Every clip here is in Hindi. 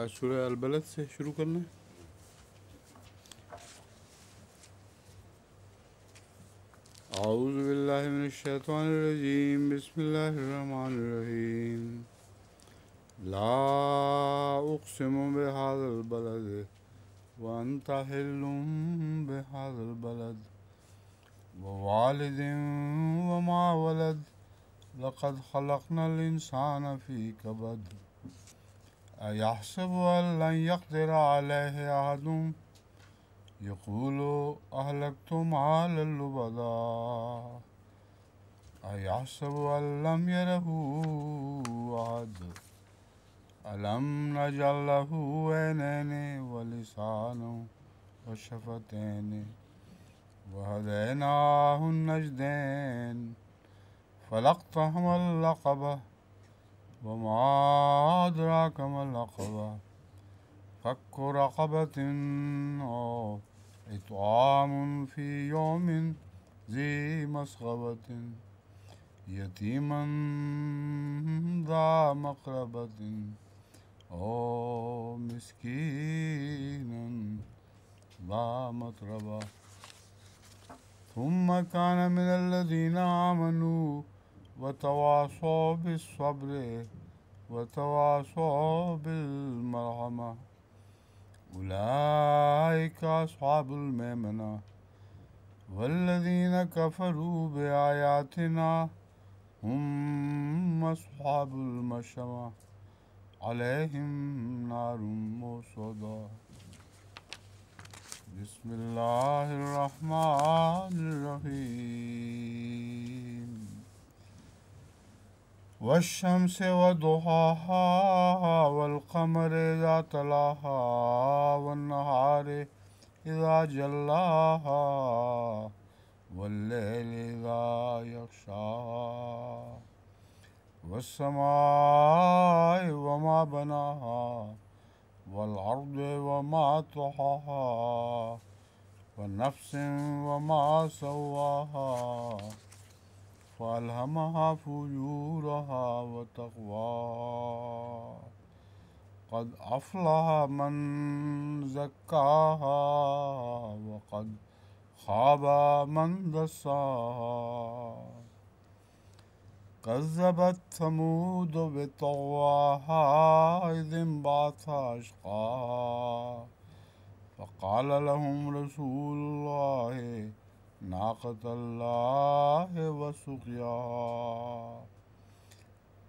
आज शुरू अलबलद से शुरू करना है أعوذ بالله من الشيطان الرجيم بسم الله الرحمن الرحيم لا أقسم بهذا البلد وأنت حل بهذا البلد ووالد وما ولد لقد خلقنا الإنسان في كبد أيحسب أن لن يقدر عليه أحد يقول أهلكتم على اللبدا أيحسب أن لم يره أحد ألم نجعل له عينين ولسانا وشفتين وهديناه النجدين فلقتهم اللقبه وما أدراك ما العقبة فك رقبة أو إطعام في يوم ذي مسغبة يتيما ذا مقربة أو مسكينا ذا مطربة ثم كان من الذين آمنوا وتواصوا بالصبر وتواصوا بالمرحمة أولئك أصحاب الميمنة والذين كفروا بآياتنا هم أصحاب المشمة عليهم نار موصدة بسم الله الرحمن الرحيم والشمس وضحاها والقمر إذا تلاها والنهار إذا جلاها والليل إذا يغشاها والسماء وما بناها والأرض وما طحاها والنفس وما سواها فألهمها فجورها وتقواها قد أفلح من زكاها وقد خاب من دساها كذبت ثمود بطغواها إذ انبعث أشقاها فقال لهم رسول الله ناقة الله وسقيا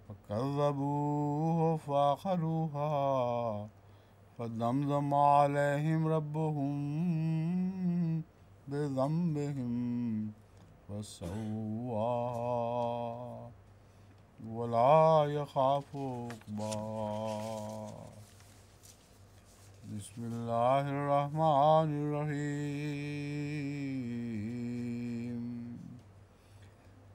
فكذبوه فعقروها فدمدم عليهم ربهم بذنبهم فسوى ولا يخاف عقباها بسم الله الرحمن الرحيم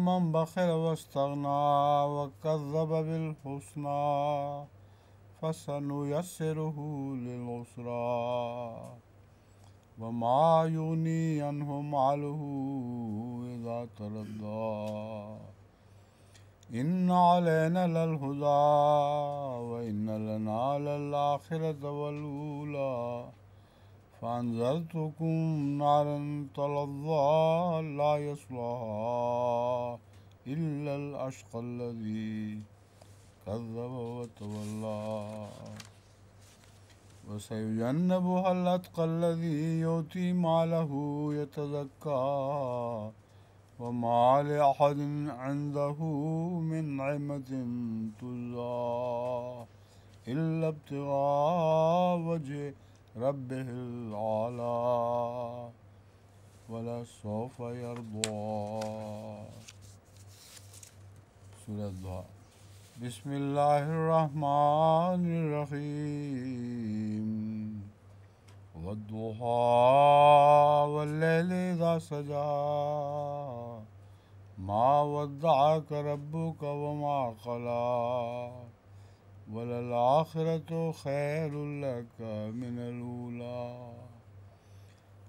من بخل واستغنى وكذب بالحسنى فسنيسره للعسرى وما يغني عنه ماله إذا تردى إن علينا للهدى وإن لنا للآخرة والأولى فأنذرتكم نارا تلظى لا يصلاها إلا الأشقى الذي كذب وتولى وسيجنبها الأتقى الذي يؤتي ماله يتزكى وما لأحد عنده من نعمة تجزى إلا ابتغاء وجه ربه ولا ولسوف يرضى سورة الدعاء بسم الله الرحمن الرحيم والضحى والليل إذا سجى ما ودعك ربك وما قلى وللآخرة خير لك من الأولى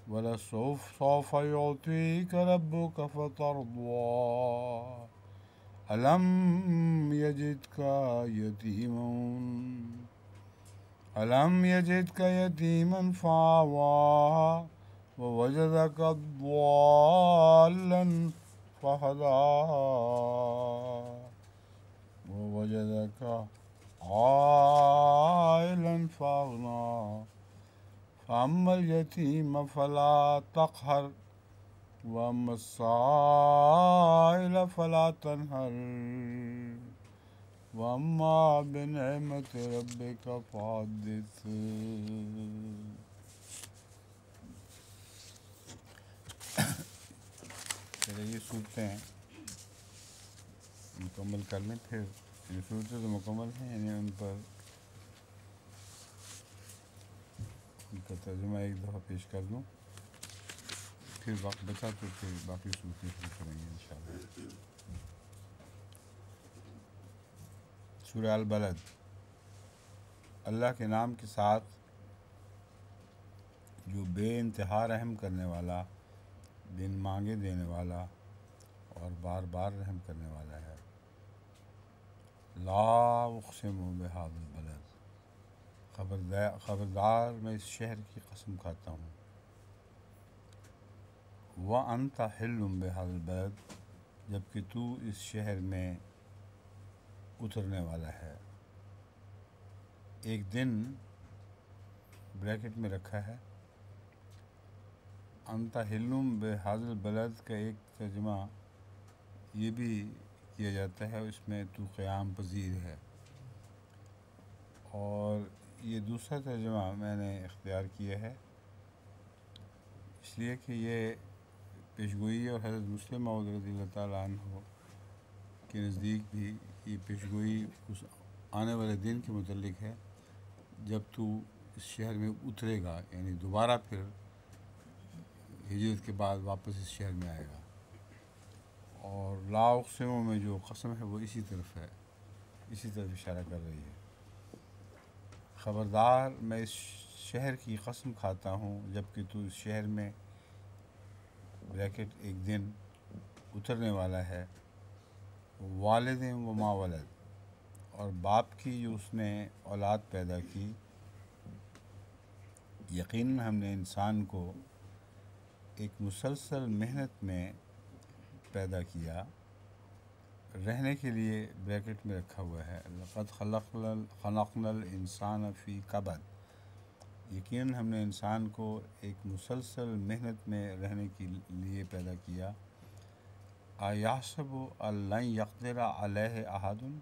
ولسوف سوف يعطيك ربك فترضى ألم يجدك يتيما ألم يجدك يتيما فآوى ووجدك ضالا فهدى ووجدك عائلا فاغنى فأما اليتيم فلا تقهر وأما السائل فلا تنهر وأما بنعمة ربك فحدث चलिए ये सूरतें मुकम्मल कर लें फिर रिसोर्स तो मुकम्मल हैं यानी उन पर उनका तर्जुमा एक दफ़ा पेश कर दूँ फिर वक्त बचा तो फिर बाकी सूचने शुरू करेंगे इन शुरू सूर्याल बलद अल्लाह के नाम के साथ जो बे इंतहा रहम करने वाला बिन मांगे देने वाला और बार बार रहम करने वाला है ला मुखसम बेहादुल बलद खबरदार खबरदार मैं इस शहर की कसम खाता हूँ वह अनता हिलुम बेहादुल बलद जबकि तू इस शहर में उतरने वाला है एक दिन ब्रैकेट में रखा है अनता हिलुम बेहादुल बलद का एक तर्जमा ये भी किया जाता है उसमें तो क़्याम पजीर है और ये दूसरा तर्जमा मैंने इख्तियार किया है इसलिए कि ये पेशगोई और हजरत मुस्लिम रजी हो के नज़दीक भी ये पेशगोई उस आने वाले दिन के मतलब है जब तू इस शहर में उतरेगा यानी दोबारा फिर हिजरत के बाद वापस इस शहर में आएगा और लाओसमों में जो कसम है वो इसी तरफ है इसी तरफ इशारा कर रही है ख़बरदार मैं इस शहर की कसम खाता हूँ जबकि तू इस शहर में ब्रैकेट एक दिन उतरने वाला है वालद व माँ वालद और बाप की जो उसने औलाद पैदा की यकीन हमने इंसान को एक मुसलसल मेहनत में पैदा किया रहने के लिए ब्रैकेट में रखा हुआ है लफत खलकनल इंसान फ़ी कबद यकीन हमने इंसान को एक मुसलसल मेहनत में रहने के लिए पैदा किया आयासब अल्लाह यकदरा अहादन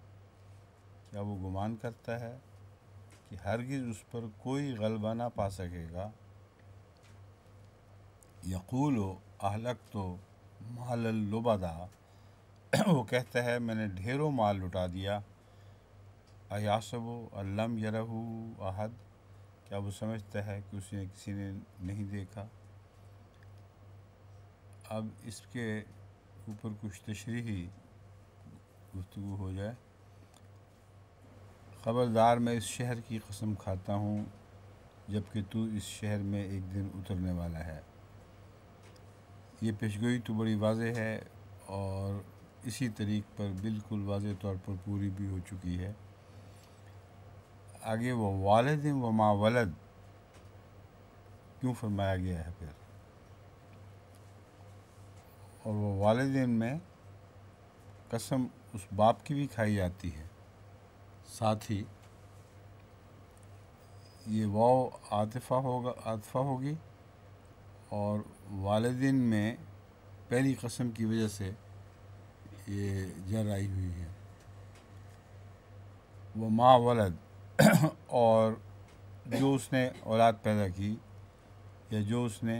क्या वो गुमान करता है कि हरगिज़ उस पर कोई गलबा ना पा सकेगा यकूल अहलक तो माल लुबादा वो कहता है मैंने ढेरों माल लुटा दिया अयासब अल्लम यरहू अहद क्या वो समझता है कि उसने किसी ने नहीं देखा अब इसके ऊपर कुछ तशरी गुफ्तु हो जाए ख़बरदार मैं इस शहर की कसम खाता हूँ जबकि तू इस शहर में एक दिन उतरने वाला है ये पेशगोई तो बड़ी वाज है और इसी तरीक पर बिल्कुल वाज तौर पर पूरी भी हो चुकी है आगे व वालद व माँ वलद क्यों फरमाया गया है फिर और वो वालद में कसम उस बाप की भी खाई जाती है साथ ही ये वाव आतफा होगा आतफा होगी और वालदेन में पहली कसम की वजह से ये जर आई हुई है वो माँ वलद और जो उसने औलाद पैदा की या जो उसने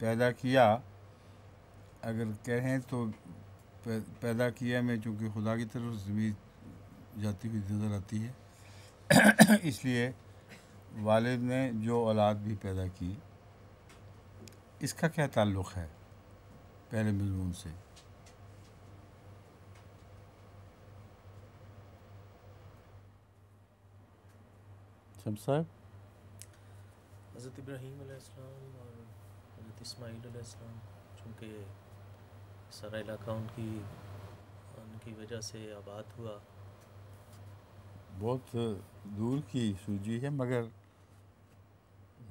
पैदा किया अगर कहें तो पैदा किया में चूँकि खुदा की तरफ जमीन जाती हुई नज़र आती है इसलिए वालिद ने जो औलाद भी पैदा की इसका क्या ताल्लुक़ है पहले मजमून से हज़रत इब्राहीम और हज़रत इस्माईल चूँकि सारा इलाका उनकी उनकी वजह से आबाद हुआ बहुत दूर की सूझी है मगर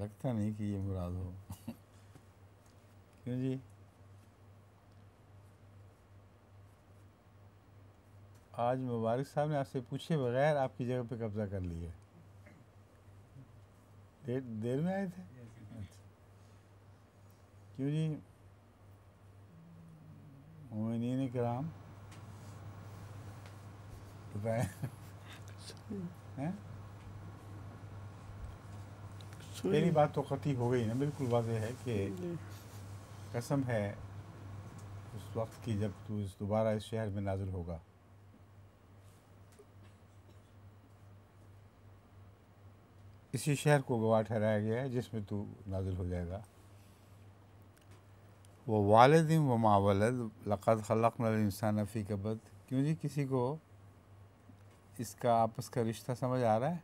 लगता नहीं कि ये मुराद हो क्यों जी आज मुबारक साहब ने आपसे पूछे बगैर आपकी जगह पे कब्जा कर लिया देर देर में आए थे क्यों जी मोमिन कराम तेरी बात तो खती हो गई ना बिल्कुल वाजह है कि कसम है उस वक्त की जब तू इस दोबारा इस शहर में नाजिल होगा इसी शहर को गवाह ठहराया गया है जिसमें तू नाजिल हो जाएगा वो वालद व मावलद लक़त खलक इंसान फ़ी कबद क्यों जी किसी को इसका आपस का रिश्ता समझ आ रहा है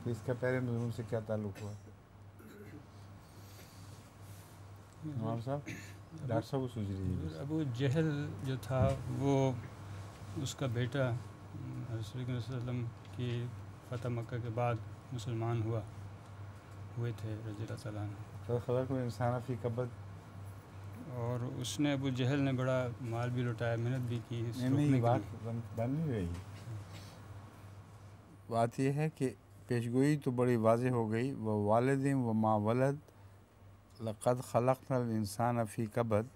कि तो इसका पेरेंट रूम तो से क्या ताल्लुक हुआ अब जहल जो था वो उसका बेटा वसल्लम की फ़तह मक्का के बाद मुसलमान हुआ हुए थे रजी तो इंसान फ़ी कबत और उसने अबू जहल ने बड़ा माल भी लुटाया मेहनत भी की बात बन नहीं रही बात यह है कि पेशगोई तो बड़ी वाज हो गई व वालद व माँ वलद लक़द खलकनल इंसान फ़ी कबद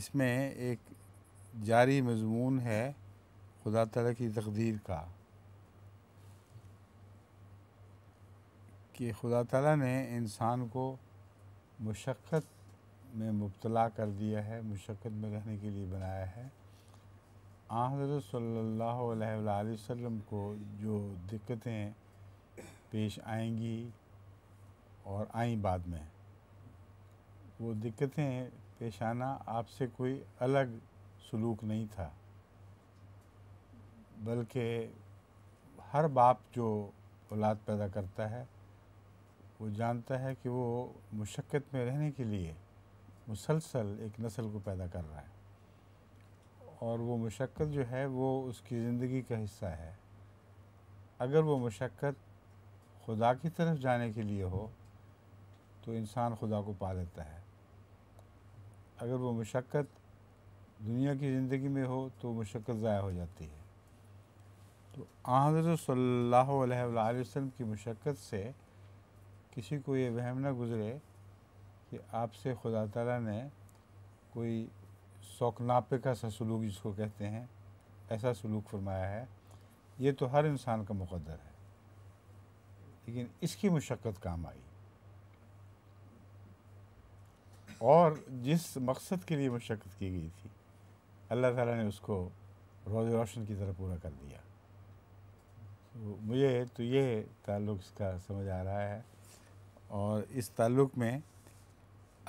इसमें एक जारी मजमून है खुदा तला की तकदीर का कि खुदा तला ने इंसान को मशक्क़त में मुबतला कर दिया है मशक्क़त में रहने के लिए बनाया है हज़रत सल्ला अलैहि वसल्लम को जो दिक्कतें पेश आएंगी और आई बाद में वो दिक्कतें पेश आना आपसे कोई अलग सलूक नहीं था बल्कि हर बाप जो औलाद पैदा करता है वो जानता है कि वो मुशक्क़त में रहने के लिए मुसलसल एक नस्ल को पैदा कर रहा है और वो मशक्क़त जो है वो उसकी ज़िंदगी का हिस्सा है अगर वो मशक्क़त खुदा की तरफ जाने के लिए हो तो इंसान खुदा को पा लेता है अगर वो मशक्क़त दुनिया की ज़िंदगी में हो तो मशक्क़त ज़ाया हो जाती है तो हज़रत सल्लल्लाहु अलैहि वसल्लम की मशक्क़त से किसी को ये वहम ना गुज़रे कि आपसे खुदा तला ने कोई शौकनापे का सा सलूक जिसको कहते हैं ऐसा सलूक फरमाया है ये तो हर इंसान का मुकदर है लेकिन इसकी मशक्क़त काम आई और जिस मकसद के लिए मशक्क़त की गई थी अल्लाह ताला ने उसको रोज़ रोशन की तरह पूरा कर दिया तो मुझे तो ये ताल्लुक़ इसका समझ आ रहा है और इस ताल्लुक़ में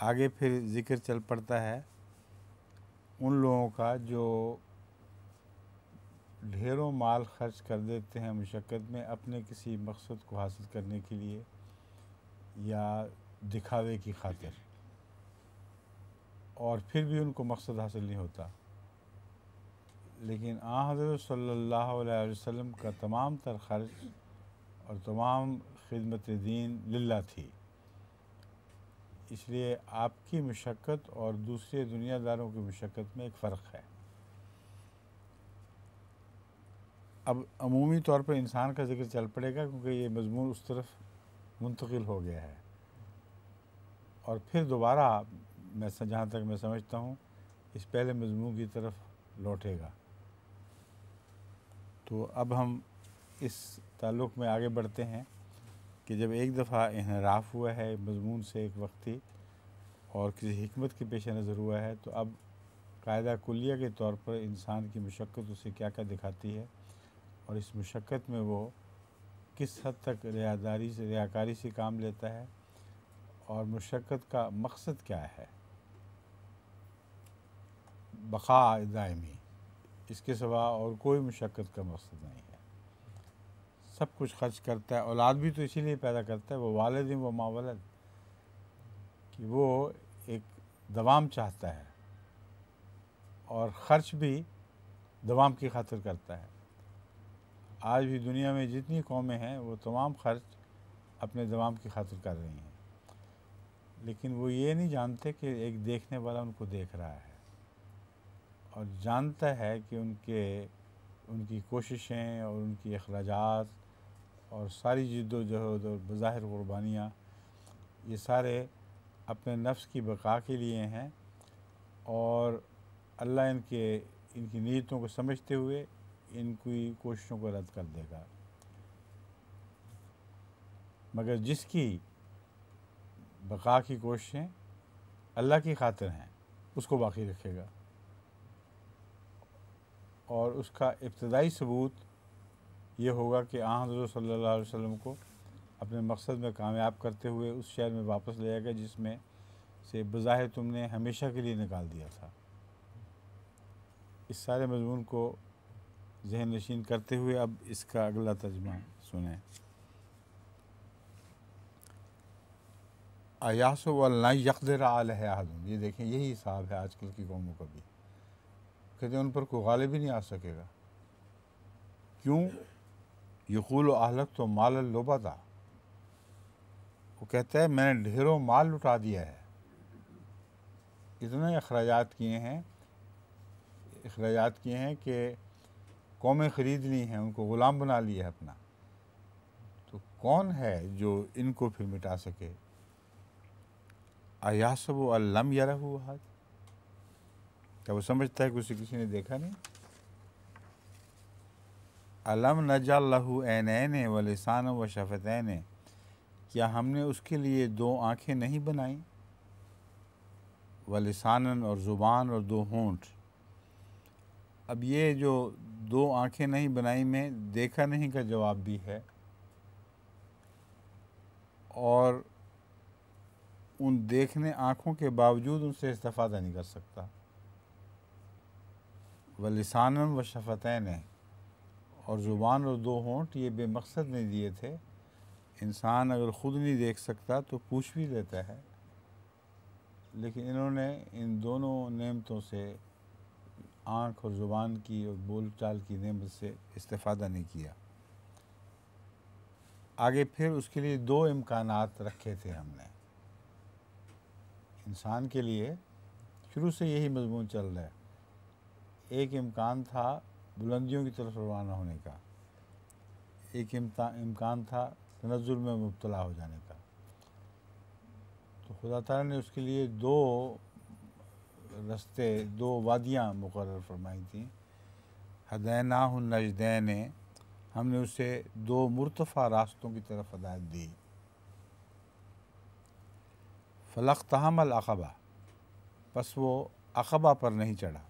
आगे फिर ज़िक्र चल पड़ता है उन लोगों का जो ढेरों माल खर्च कर देते हैं मशक्क़त में अपने किसी मकसद को हासिल करने के लिए या दिखावे की खातिर और फिर भी उनको मकसद हासिल नहीं होता लेकिन आ हज़रत सल्लल्लाहु अलैहि वसल्लम का तमाम तर खर्च और तमाम खिदमत दीन लिल्ला थी इसलिए आपकी मशक्क़त और दूसरे दुनियादारों की मशक्क़त में एक फ़र्क है अब अमूमी तौर पर इंसान का जिक्र चल पड़ेगा क्योंकि ये मजमून उस तरफ मुंतकिल हो गया है और फिर दोबारा मैं जहाँ तक मैं समझता हूँ इस पहले मजमून की तरफ लौटेगा तो अब हम इस ताल्लुक़ में आगे बढ़ते हैं कि जब एक दफ़ा इनराफ हुआ है मजमून से एक वक्ती और किसी हमत के पेश नज़र हुआ है तो अब कायदा कुलिया के तौर पर इंसान की मशक्क़त उसे क्या क्या दिखाती है और इस मशक्क़त में वो किस हद तक रियादारी से रियाकारी से काम लेता है और मशक्क़त का मकसद क्या है बका दायमी इसके सिवा और कोई मशक्क़त का मकसद नहीं है सब कुछ खर्च करता है औलाद भी तो इसीलिए पैदा करता है वो वालद व माँ वलद कि वो एक दवाम चाहता है और ख़र्च भी दवाम की खातिर करता है आज भी दुनिया में जितनी कौमें हैं वो तमाम खर्च अपने दवाम की खातिर कर रही हैं लेकिन वो ये नहीं जानते कि एक देखने वाला उनको देख रहा है और जानता है कि उनके उनकी कोशिशें और उनकी अखराज और सारी जिद्दोजहद और बज़ाहिर क़ुरबानियाँ ये सारे अपने नफ्स की बका के लिए हैं और अल्लाह इनके इनकी नीयतों को समझते हुए इनकी कोशिशों को रद्द कर देगा मगर जिसकी बका की कोशिशें अल्लाह की खातिर हैं उसको बाकी रखेगा और उसका इब्तदाई सबूत ये होगा कि आ हजूर सल्ला वसम को अपने मकसद में कामयाब करते हुए उस शहर में वापस ले जाएगा जिसमें से बज़ाहिर तुमने हमेशा के लिए निकाल दिया था इस सारे मजमून को जहन नशीन करते हुए अब इसका अगला तर्जमा सुने आयास वल्ला यकदर आल है आदम ये देखें यही हिसाब है आजकल की कौमों का भी कहते उन पर कोई गालिब ही नहीं आ सकेगा क्यों यकूल अहलक तो माल लोबा था वो कहता है मैंने ढेरों माल लुटा दिया है इतने अखराज किए हैं अखराज किए हैं कि कौमें ख़रीद ली हैं उनको ग़ुलाम बना लिया है अपना तो कौन है जो इनको फिर मिटा सके आयासब अलम या हुआ हाथ क्या वो समझता है कि उसे किसी ने देखा नहीं अलम नजल लहू एन व लसान व शफ़तैन क्या हमने उसके लिए दो आँखें नहीं बनाई व लसान और ज़ुबान और दो होंठ अब ये जो दो आँखें नहीं बनाई में देखा नहीं का जवाब भी है और उन देखने आँखों के बावजूद उनसे इस्तफादा नहीं कर सकता व लसान व शफ़तैन है और ज़ुबान और दो होंठ ये बेमकसद नहीं दिए थे इंसान अगर ख़ुद नहीं देख सकता तो पूछ भी देता है लेकिन इन्होंने इन दोनों नेमतों से आँख और ज़ुबान की और बोल चाल की नेमत से इस्तेफादा नहीं किया आगे फिर उसके लिए दो इम्कान रखे थे हमने इंसान के लिए शुरू से यही मजमून चल रहा है एक इम्कान था बुलंदियों की तरफ रवाना होने का एक इम्कान था तनजुल में मुबतला हो जाने का तो खुदा तारा ने उसके लिए दो रस्ते दो वादियाँ मुकर फरमाई थी हदैना नजदैन हमने उसे दो मुरतफ़ा रास्तों की तरफ हदायत दी फलख तहमल अखबा बस वो अखबा पर नहीं चढ़ा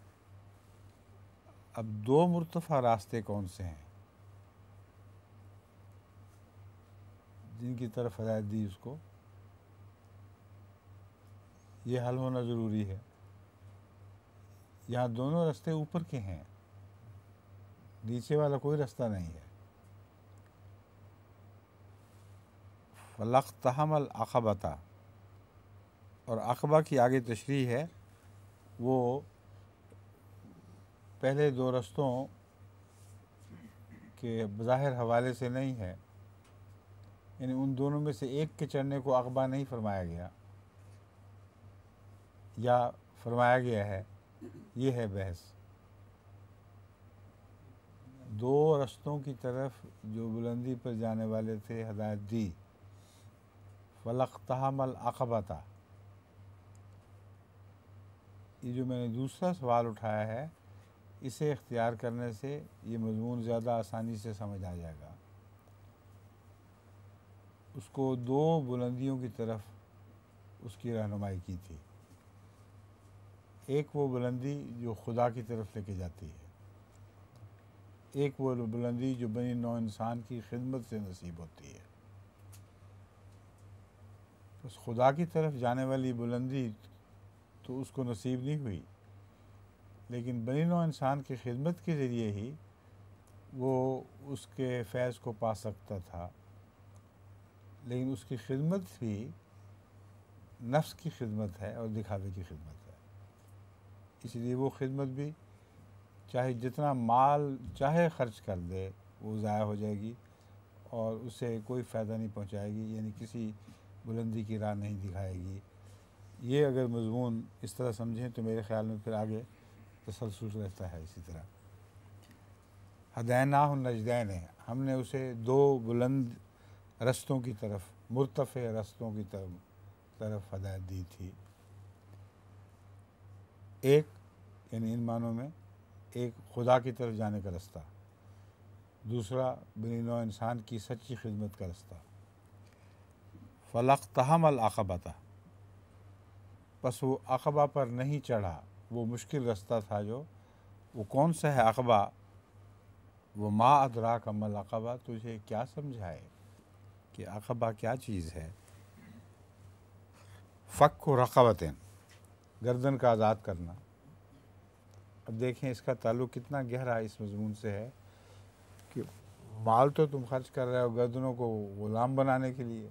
अब दो मुर्तफ़ा रास्ते कौन से हैं जिनकी तरफ हदायत दी उसको ये हल होना ज़रूरी है यहाँ दोनों रास्ते ऊपर के हैं नीचे वाला कोई रास्ता नहीं है फलख तहमल अखबता और अखबा की आगे तशरी है वो पहले दो रस्तों के बाहिर हवाले से नहीं है यानी उन दोनों में से एक के चढ़ने को अखबा नहीं फरमाया गया या फरमाया गया है ये है बहस दो रस्तों की तरफ जो बुलंदी पर जाने वाले थे हदायत दी फलक तहमल अखबा ये जो मैंने दूसरा सवाल उठाया है इसे इख्तियार करने से ये मजमून ज़्यादा आसानी से समझ आ जाएगा उसको दो बुलंदियों की तरफ उसकी रहनुमाई की थी एक वो बुलंदी जो खुदा की तरफ लेके जाती है एक वो बुलंदी जो बनी नौ इंसान की खिदमत से नसीब होती है उस खुदा की तरफ जाने वाली बुलंदी तो उसको नसीब नहीं हुई लेकिन बनी नौ इंसान की खिदमत के ज़रिए ही वो उसके फैज़ को पा सकता था लेकिन उसकी खिदमत भी नफ्स की खिदमत है और दिखावे की खिदमत है इसलिए वो खिदमत भी चाहे जितना माल चाहे ख़र्च कर दे वो ज़ाया हो जाएगी और उससे कोई फ़ायदा नहीं पहुंचाएगी यानी किसी बुलंदी की राह नहीं दिखाएगी ये अगर मजमून इस तरह समझें तो मेरे ख्याल में फिर आगे तसलसल रहता है इसी तरह हदैना नजदैन है हमने उसे दो बुलंद रस्तों की तरफ मुरतफ़ रस्तों की तरफ तरफ हदायत दी थी एक यानी इन मानों में एक खुदा की तरफ जाने का रास्ता दूसरा बनी नौ इंसान की सच्ची खिदमत का रास्ता फ़लक तहम अल आकबा था बस वो अकबा पर नहीं चढ़ा वो मुश्किल रास्ता था जो वो कौन सा है अकबा वो माँ अदरा कमल अकबा तुझे क्या समझाए कि अकबा क्या चीज़ है फ़क रकबतें गर्दन का आज़ाद करना अब देखें इसका ताल्लुक़ कितना गहरा इस मजमून से है कि माल तो तुम खर्च कर रहे हो गर्दनों को ग़ुलाम बनाने के लिए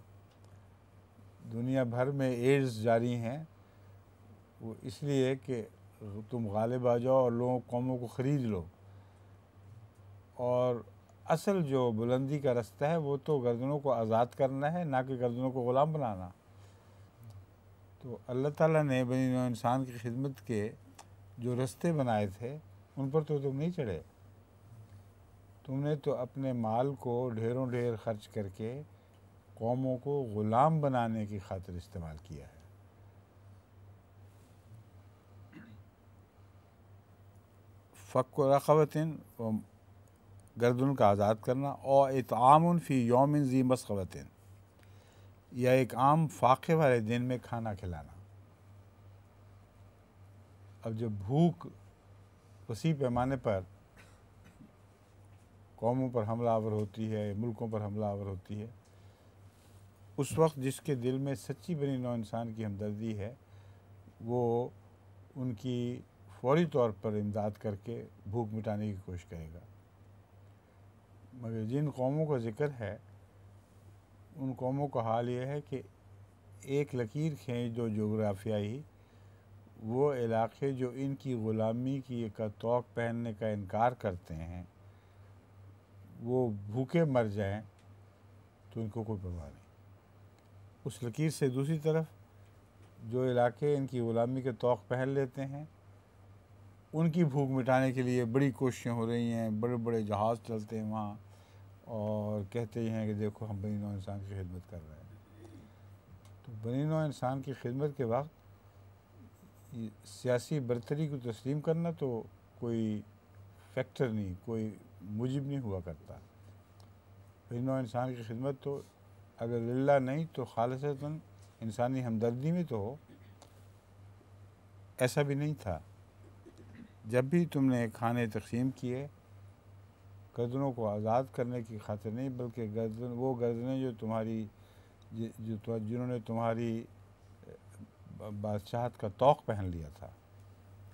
दुनिया भर में एड्स जारी हैं वो इसलिए कि तुम गालिब आ जाओ और लोगों कौमों को ख़रीद लो और असल जो बुलंदी का रास्ता है वो तो गर्दनों को आज़ाद करना है ना कि गर्दनों को ग़ुलाम बनाना तो अल्लाह ताला ने बनी इंसान की खिदमत के जो रास्ते बनाए थे उन पर तो तुम नहीं चढ़े तुमने तो अपने माल को ढेरों ढेर खर्च करके कौमों को ग़ुलाम बनाने की खातिर इस्तेमाल किया है फ़क् रखवतिन गर्दन का आज़ाद करना और आम फ़ी योम जी खवतिन या एक आम फाके वाले दिन में खाना खिलाना अब जब भूख वसी पैमाने पर कौमों पर हमला आवर होती है मुल्कों पर हमला आवर होती है उस वक्त जिसके दिल में सच्ची बनी नौ इंसान की हमदर्दी है वो उनकी फौरी तौर पर इमदाद करके भूख मिटाने की कोशिश करेगा मगर जिन कौमों का जिक्र है उन कौमों का हाल ये है कि एक लकीर खेच दो जोग्राफियाई वो इलाके जो इनकी ग़ुलामी की का तोक पहनने का इनकार करते हैं वो भूखे मर जाएं तो इनको कोई परवाह नहीं उस लकीर से दूसरी तरफ जो इलाके इनकी ग़ुलामी के तोक पहन लेते हैं उनकी भूख मिटाने के लिए बड़ी कोशिशें हो रही हैं बड़े बड़े जहाज़ चलते हैं वहाँ और कहते हैं कि देखो हम बनी नौ इंसान की खिदमत कर रहे हैं तो बनी नौ इंसान की खिदमत के वक्त सियासी बरतरी को तस्लीम करना तो कोई फैक्टर नहीं कोई मुजिब नहीं हुआ करता बनी नौ इंसान की खिदमत तो अगर लिल्ला नहीं तो खालस इंसानी हमदर्दी में तो हो ऐसा भी नहीं था जब भी तुमने खाने तकसीम किए गर्दनों को आज़ाद करने की खातिर नहीं बल्कि गर्दन वो गर्दनें जो तुम्हारी जो तो, जिन्होंने तुम्हारी बादशाहत का तोक़ पहन लिया था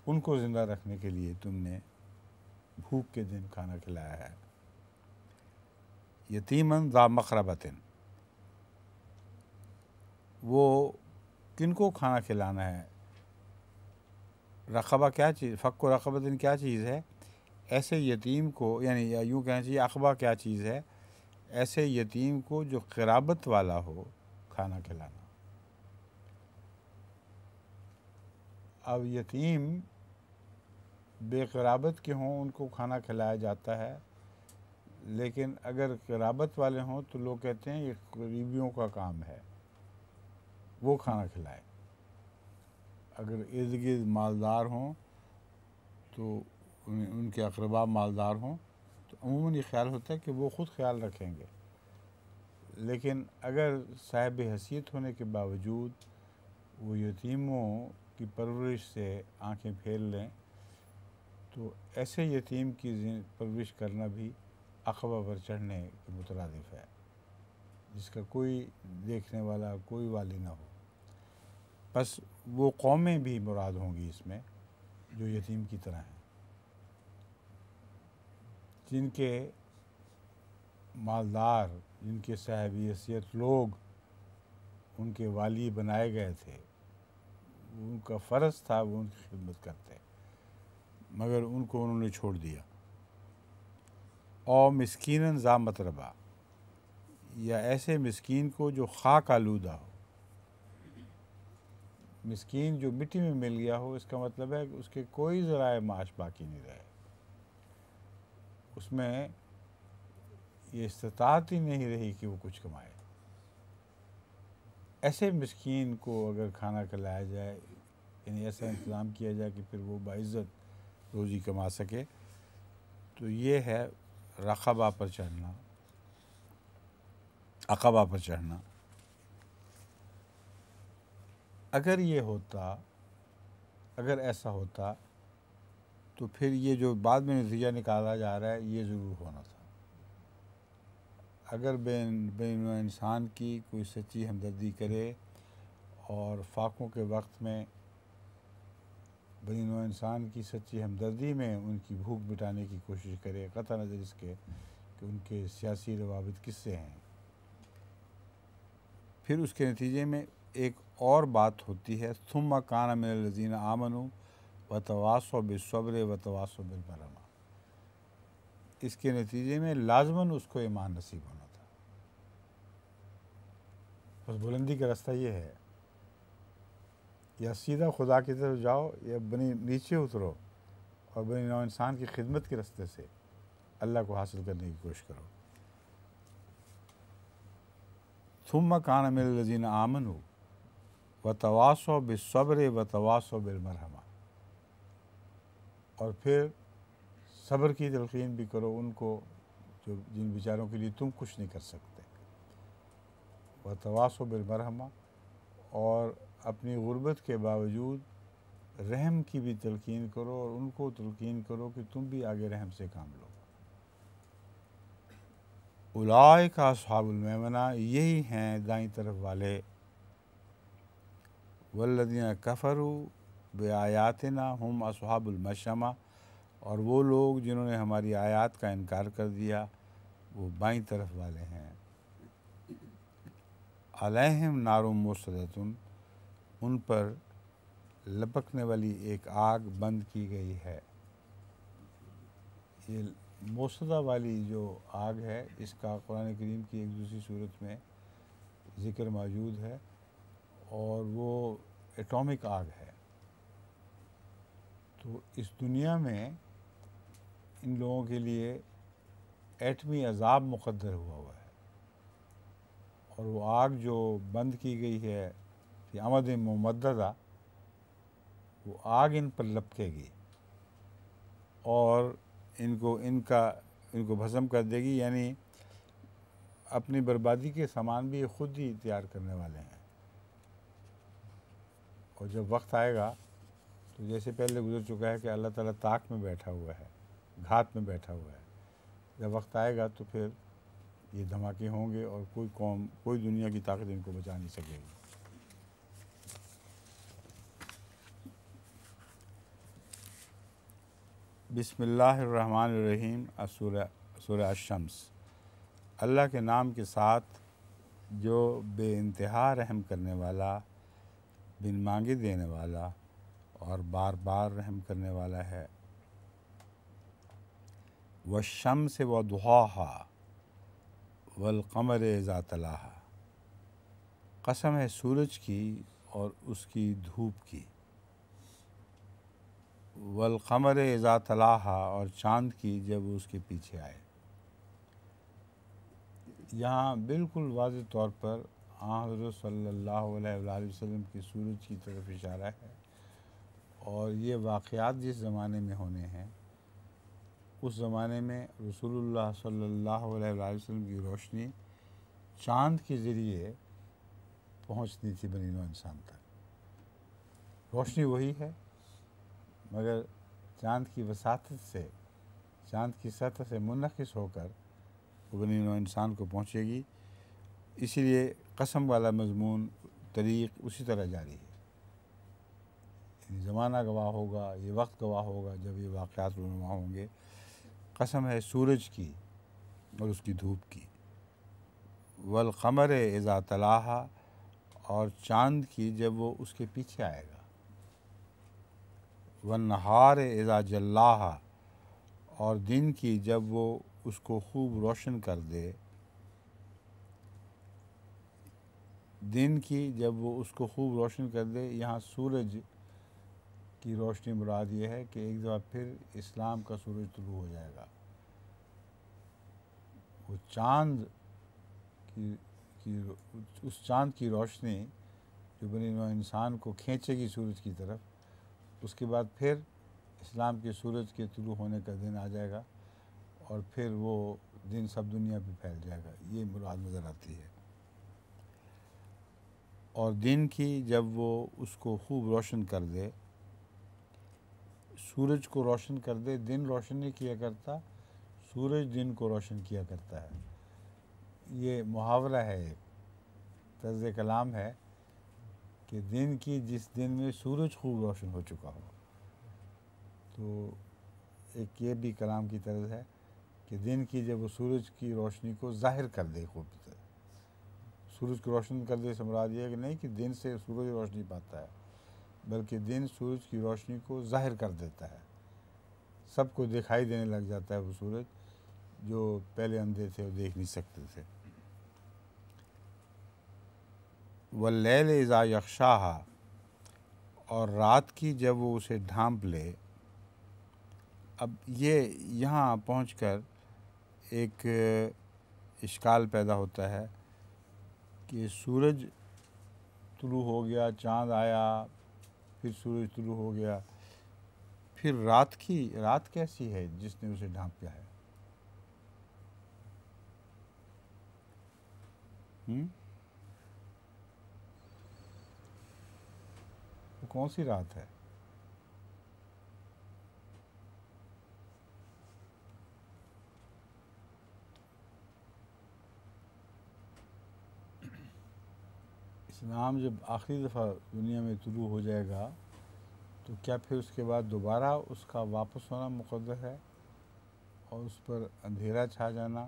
उनको ज़िंदा रखने के लिए तुमने भूख के दिन खाना खिलाया है यतीमन जा मखरबतिन वो किनको खाना खिलाना है रकबा क्या चीज़ फ़क् रकबा दिन क्या चीज़ है ऐसे यतीम को यानी या यूँ कहना चाहिए अखबा क्या चीज़ है ऐसे यतीम को जो खराबत वाला हो खाना खिलाना अब यतीम बेकराबत के हों उनको खाना खिलाया जाता है लेकिन अगर कराबत वाले हों तो लोग कहते हैं ये गरीबियों का काम है वो खाना खिलाए अगर इर्द गिर्द मालदार हों तो उनके अकरबा मालदार हों तो अमूमन ये ख्याल होता है कि वो ख़ुद ख्याल रखेंगे लेकिन अगर साहिब हैसियत होने के बावजूद वो यतीमों की परवरिश से आंखें फेर लें तो ऐसे यतीम की परवरिश करना भी अखबा पर चढ़ने के मुतरद है जिसका कोई देखने वाला कोई वाली ना हो बस वो कौमें भी मुराद होंगी इसमें जो यतीम की तरह हैं जिनके मालदार जिनके साहबी लोग उनके वाली बनाए गए थे उनका फ़र्ज़ था वो उनकी खिदमत करते मगर उनको उन्होंने छोड़ दिया और मस्किन ज़ा मतरबा या ऐसे मस्किन को जो खाक आलूदा हो मिसकीन जो मिट्टी में मिल गया हो इसका मतलब है कि उसके कोई ज़रा माश बाकी नहीं रहे उसमें ये इस्तात ही नहीं रही कि वो कुछ कमाए ऐसे मिसकीन को अगर खाना खिलाया जाए यानी ऐसा इंतज़ाम किया जाए कि फिर वो बाइज़त रोज़ी कमा सके तो ये है रकबा पर चढ़ना अकबा पर चढ़ना अगर ये होता अगर ऐसा होता तो फिर ये जो बाद में नतीजा निकाला जा रहा है ये ज़रूर होना था अगर बे इंसान की कोई सच्ची हमदर्दी करे और फाकों के वक्त में बदीन इंसान की सच्ची हमदर्दी में उनकी भूख मिटाने की कोशिश करे क़त नज़र इसके कि उनके सियासी रवाबित किससे हैं फिर उसके नतीजे में एक और बात होती है तुम कान मिन लजीन आमनु व तवासो बेसब्र व बिल बिलबरमा इसके नतीजे में लाजमन उसको ईमान नसीब होना था बस बुलंदी का रास्ता ये है या सीधा खुदा की तरफ जाओ या बनी नीचे उतरो और बनी नौ इंसान की खिदमत के रास्ते से अल्लाह को हासिल करने की कोशिश करो थुम कान मिल लजीन आमन हो व तवासो बिसब्र व तवासो बिलमरहमा और फिर सब्र की तलकिन भी करो उनको जो जिन बेचारों के लिए तुम कुछ नहीं कर सकते व तवासो बिलमरहमा और अपनी गुर्बत के बावजूद रहम की भी तलकिन करो और उनको तलकिन करो कि तुम भी आगे रहम से काम लो उलाय का सहाबुलमना यही हैं दाई तरफ वाले वल्लियाँ कफ़रू बेआयातना हम असहाबुलमशमा और वो लोग जिन्होंने हमारी आयात का इनकार कर दिया वो बाई तरफ वाले हैं अलहम नारुम मुसदतन उन पर लपकने वाली एक आग बंद की गई है ये मोसदा वाली जो आग है इसका कुरान करीम की एक दूसरी सूरत में ज़िक्र मौजूद है और वो एटॉमिक आग है तो इस दुनिया में इन लोगों के लिए एटमी अजाब मुकद्दर हुआ हुआ है और वो आग जो बंद की गई है कि आमद ममदा वो आग इन पर लपकेगी और इनको इनका इनको भस्म कर देगी यानी अपनी बर्बादी के सामान भी खुद ही तैयार करने वाले हैं और जब वक्त आएगा तो जैसे पहले गुजर चुका है कि अल्लाह ताला ताक में बैठा हुआ है घात में बैठा हुआ है जब वक्त आएगा तो फिर ये धमाके होंगे और कोई कौम कोई दुनिया की ताकत इनको बचा नहीं सकेगी बिसमीम असुर शम्स अल्लाह के नाम के साथ जो बे रहम करने वाला बिन मांगे देने वाला और बार बार रहम करने वाला है व शम से व दुहा एजा ज़ातला कसम है सूरज की और उसकी धूप की एजा ज़ातला और चांद की जब उसके पीछे आए यहाँ बिल्कुल वाज तौर पर आज सल्ला अलैहि वसल्लम की सूरज की तरफ इशारा है और ये वाक़ात जिस ज़माने में होने हैं उस ज़माने में रसूलुल्लाह सल्लल्लाहु अलैहि वसल्लम की रोशनी चांद के ज़रिए पहुंचनी थी बनी इंसान तक रोशनी वही है मगर चांद की वसात से चांद की सतह से मुनखस होकर वो बनी इंसान को पहुँचेगी इसीलिए कसम वाला मजमून तरीक़ उसी तरह जारी है ज़माना गवाह होगा ये वक्त गवाह होगा जब ये वाक़ात रुनुमा होंगे कसम है सूरज की और उसकी धूप की वलकमर एज़ा तलाहा और चांद की जब वो उसके पीछे आएगा वन नहार एज़ा जल्लाहा और दिन की जब वो उसको खूब रोशन कर दे दिन की जब वो उसको खूब रोशन कर दे यहाँ सूरज की रोशनी मुराद ये है कि एक दफ़ा फिर इस्लाम का सूरज शुरू तो हो जाएगा वो चांद की, की उस चांद की रोशनी जो बने नौ इंसान को खींचेगी सूरज की तरफ उसके बाद फिर इस्लाम के सूरज के शुरू होने का दिन आ जाएगा और फिर वो दिन सब दुनिया पे फैल जाएगा ये मुराद नज़र आती है और दिन की जब वो उसको खूब रोशन कर दे सूरज को रोशन कर दे दिन रोशन नहीं किया करता सूरज दिन को रोशन किया करता है ये मुहावरा है एक तर्ज कलाम है कि दिन की जिस दिन में सूरज खूब रोशन हो चुका हो तो एक ये भी कलाम की तर्ज है कि दिन की जब वो सूरज की रोशनी को ज़ाहिर कर दे खूब तरह सूरज को रोशन कर दे से ये कि नहीं कि दिन से सूरज रोशनी पाता है बल्कि दिन सूरज की रोशनी को ज़ाहिर कर देता है सबको दिखाई देने लग जाता है वो सूरज जो पहले अंधे थे वो देख नहीं सकते थे व लैल इज़ा यक्षा और रात की जब वो उसे ढांप ले अब ये यहाँ पहुँच कर एक इश्काल पैदा होता है कि सूरज शुरू हो गया चांद आया फिर सूरज शुरू हो गया फिर रात की रात कैसी है जिसने उसे दिया है हुँ? हम्म? कौन सी रात है इस्लाम जब आखिरी दफ़ा दुनिया में शुरू हो जाएगा तो क्या फिर उसके बाद दोबारा उसका वापस होना मुकदर है और उस पर अंधेरा छा जाना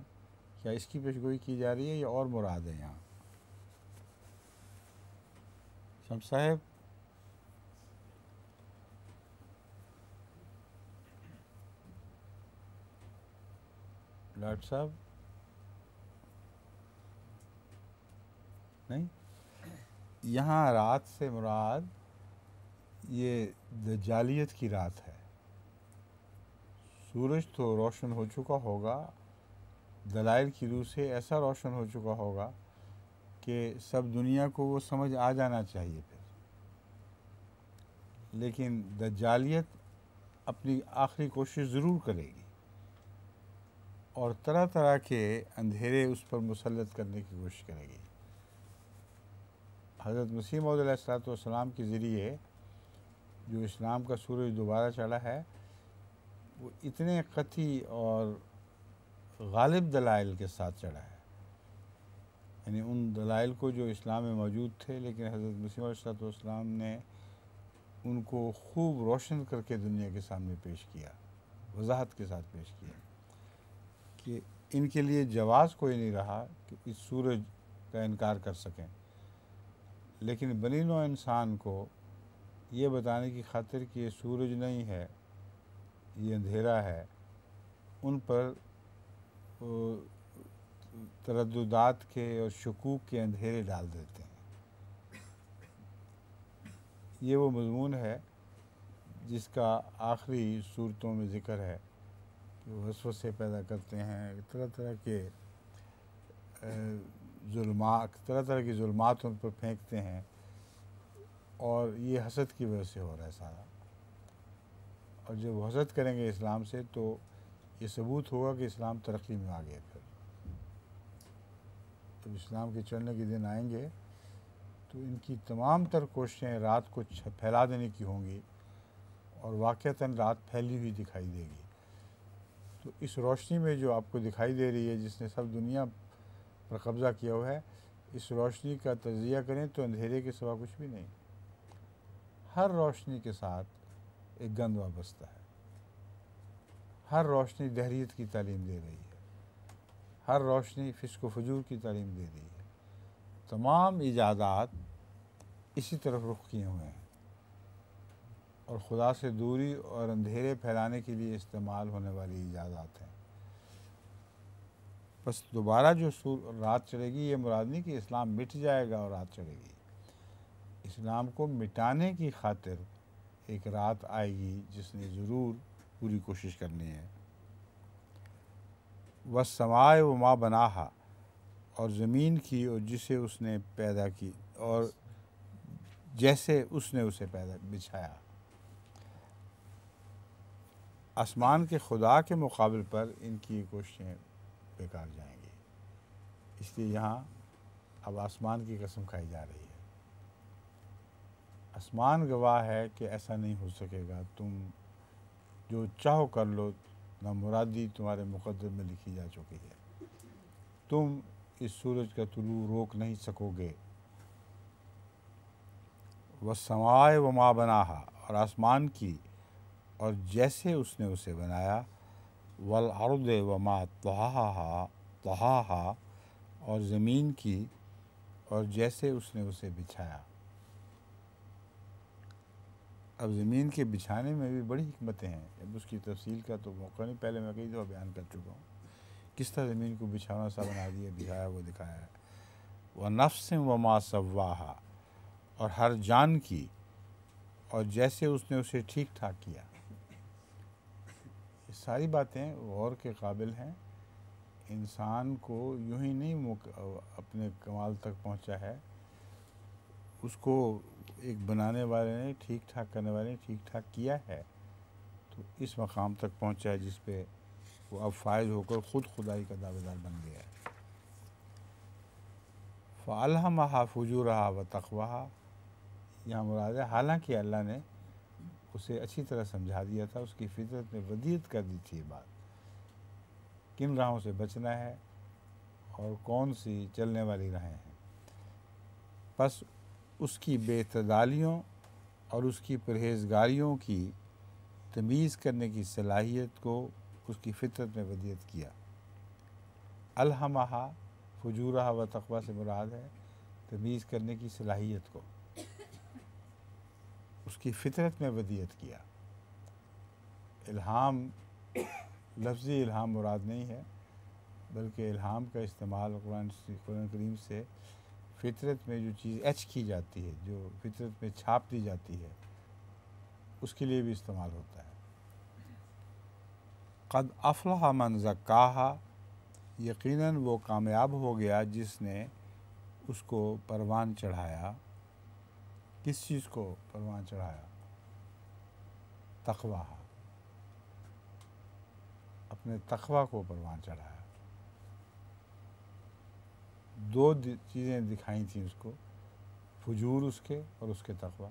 क्या इसकी पेशगोई की जा रही है या और मुराद है यहाँ शम साहेब डॉक्टर साहब नहीं यहाँ रात से मुराद ये दजालियत की रात है सूरज तो रोशन हो चुका होगा दलाइल की रूह से ऐसा रोशन हो चुका होगा कि सब दुनिया को वो समझ आ जाना चाहिए फिर लेकिन दजालियत अपनी आखिरी कोशिश ज़रूर करेगी और तरह तरह के अंधेरे उस पर मुसलत करने की कोशिश करेगी हज़रत मसीह सलाम के ज़रिए जो इस्लाम का सूरज दोबारा चढ़ा है वो इतने कथी और गालिब दलाइल के साथ चढ़ा है यानी उन दलाइल को जो इस्लाम में मौजूद थे लेकिन हज़रत मसीह सलाम ने उनको खूब रोशन करके दुनिया के सामने पेश किया वजाहत के साथ पेश किया कि इनके लिए जवाज़ कोई नहीं रहा कि इस सूरज का इनकार कर सकें लेकिन बनी नो इंसान को ये बताने की खातिर कि ये सूरज नहीं है ये अंधेरा है उन पर तरदात के और शकूक के अंधेरे डाल देते हैं ये वो मजमून है जिसका आखिरी सूरतों में ज़िक्र है कि वसवसे पैदा करते हैं तरह तरह के जुल्मा तरह तरह की जुल्मात उन पर फेंकते हैं और ये हसद की वजह से हो रहा है सारा और जब हसद करेंगे इस्लाम से तो ये सबूत होगा कि इस्लाम तरक्की में आ गया फिर जब इस्लाम के चलने के दिन आएंगे तो इनकी तमाम तर कोशिशें रात को फैला देने की होंगी और वाक़ता रात फैली हुई दिखाई देगी तो इस रोशनी में जो आपको दिखाई दे रही है जिसने सब दुनिया पर कब्ज़ा किया हुआ है इस रोशनी का तजिया करें तो अंधेरे के सिवा कुछ भी नहीं हर रोशनी के साथ एक गंद वाबस्ता है हर रोशनी दहरीत की तालीम दे रही है हर रोशनी फिसको फजूर की तालीम दे रही है तमाम ईजादात इसी तरफ रुख किए हुए हैं और ख़ुदा से दूरी और अंधेरे फैलाने के लिए इस्तेमाल होने वाली ईजादात हैं बस दोबारा जो रात चढ़ेगी ये मुराद नहीं कि इस्लाम मिट जाएगा और रात चढ़ेगी इस्लाम को मिटाने की खातिर एक रात आएगी जिसने ज़रूर पूरी कोशिश करनी है वह समाए व माँ बनाहा और ज़मीन की और जिसे उसने पैदा की और जैसे उसने उसे पैदा बिछाया आसमान के खुदा के मुकाबले पर इनकी कोशिशें बेकार जाएंगे इसलिए यहाँ अब आसमान की कसम खाई जा रही है आसमान गवाह है कि ऐसा नहीं हो सकेगा तुम जो चाहो कर लो ना मुरादी तुम्हारे मुकदर में लिखी जा चुकी है तुम इस सूरज का तुलू रोक नहीं सकोगे वह समाए व माँ बनाहा और आसमान की और जैसे उसने उसे बनाया वल व वमा तहा तहा और ज़मीन की और जैसे उसने उसे बिछाया अब ज़मीन के बिछाने में भी बड़ी हमतें हैं अब उसकी तफसील का तो मौका नहीं पहले मैं कई दफ़ा बयान कर चुका हूँ किस तरह ज़मीन को बिछाना सा बना दिया बिछाया वो दिखाया है वह नफ्स व माँ सवाहा और हर जान की और जैसे उसने उसे ठीक ठाक किया ये सारी बातें गौर के काबिल हैं इंसान को यूं ही नहीं अपने कमाल तक पहुंचा है उसको एक बनाने वाले ने ठीक ठाक करने वाले ने ठीक ठाक किया है तो इस मकाम तक पहुंचा है जिस पे वो अब फायज होकर ख़ुद खुदाई का दावेदार बन गया है फजू रहा व तखवा यहाँ मुराद है हालांकि अल्लाह ने उसे अच्छी तरह समझा दिया था उसकी फितरत में वदियत कर दी थी ये बात किन राहों से बचना है और कौन सी चलने वाली राहें हैं बस उसकी बेतदालियों और उसकी परहेजगारियों की तमीज़ करने की सलाहियत को उसकी फितरत में वदियत किया अलहमहा फजूरहा व तखबा से मुराद है तमीज़ करने की सलाहियत को उसकी फितरत में वदियत किया इल्हाम लफ्ज़ी इल्हाम मुराद नहीं है बल्कि इल्हाम का इस्तेमाल कुरान कुरान करीम से फितरत में जो चीज़ एच की जाती है जो फितरत में छाप दी जाती है उसके लिए भी इस्तेमाल होता है कद अफलाह मन जक्का यकीनन वो कामयाब हो गया जिसने उसको परवान चढ़ाया किस चीज़ को परवान चढ़ाया तकवा अपने तखवा को परवान चढ़ाया दो चीज़ें दिखाई थी उसको फजूर उसके और उसके तखवा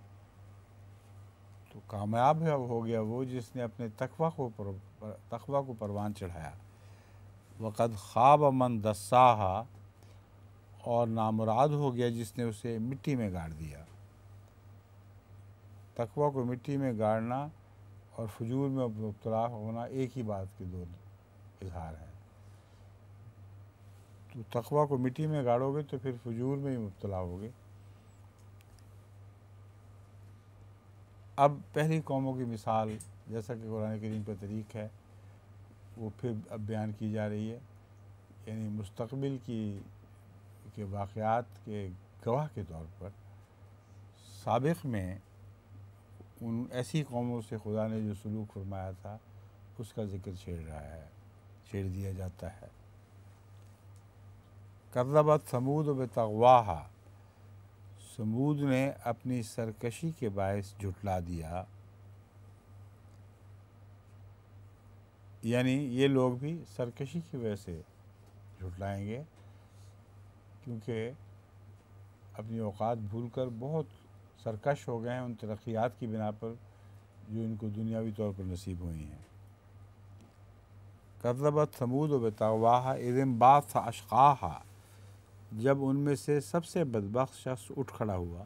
तो कामयाब हो गया वो जिसने अपने तखवा को पर, को परवान चढ़ाया वक़द ख्वाब मन दस्साहा और नामुराद हो गया जिसने उसे मिट्टी में गाड़ दिया तकवा को मिट्टी में गाड़ना और फजूर में मुबतला होना एक ही बात के दो इजहार हैं तो तकवा को मिट्टी में गाड़ोगे तो फिर फजूल में ही मुबतला होगे अब पहली कौमों की मिसाल जैसा कि कुरान करीम का तरीक़ है वो फिर अब बयान की जा रही है यानी मुस्तबिल की के वाक़ के गवाह के तौर पर सबक में उन ऐसी कौमों से खुदा ने जो सलूक फरमाया था उसका जिक्र छेड़ रहा है छेड़ दिया जाता है करदबत समूद तगवा समूद ने अपनी सरकशी के बायस झुटला दिया यानी ये लोग भी सरकशी की वजह से झुटलाएंगे क्योंकि अपनी औकात भूल कर बहुत सरकश हो गए हैं उन तरक्यात की बिना पर जो इनको दुनियावी तौर पर नसीब हुई हैं करबत समूद बतावा इदम बात अशा जब उनमें से सबसे बदबक शख्स उठ खड़ा हुआ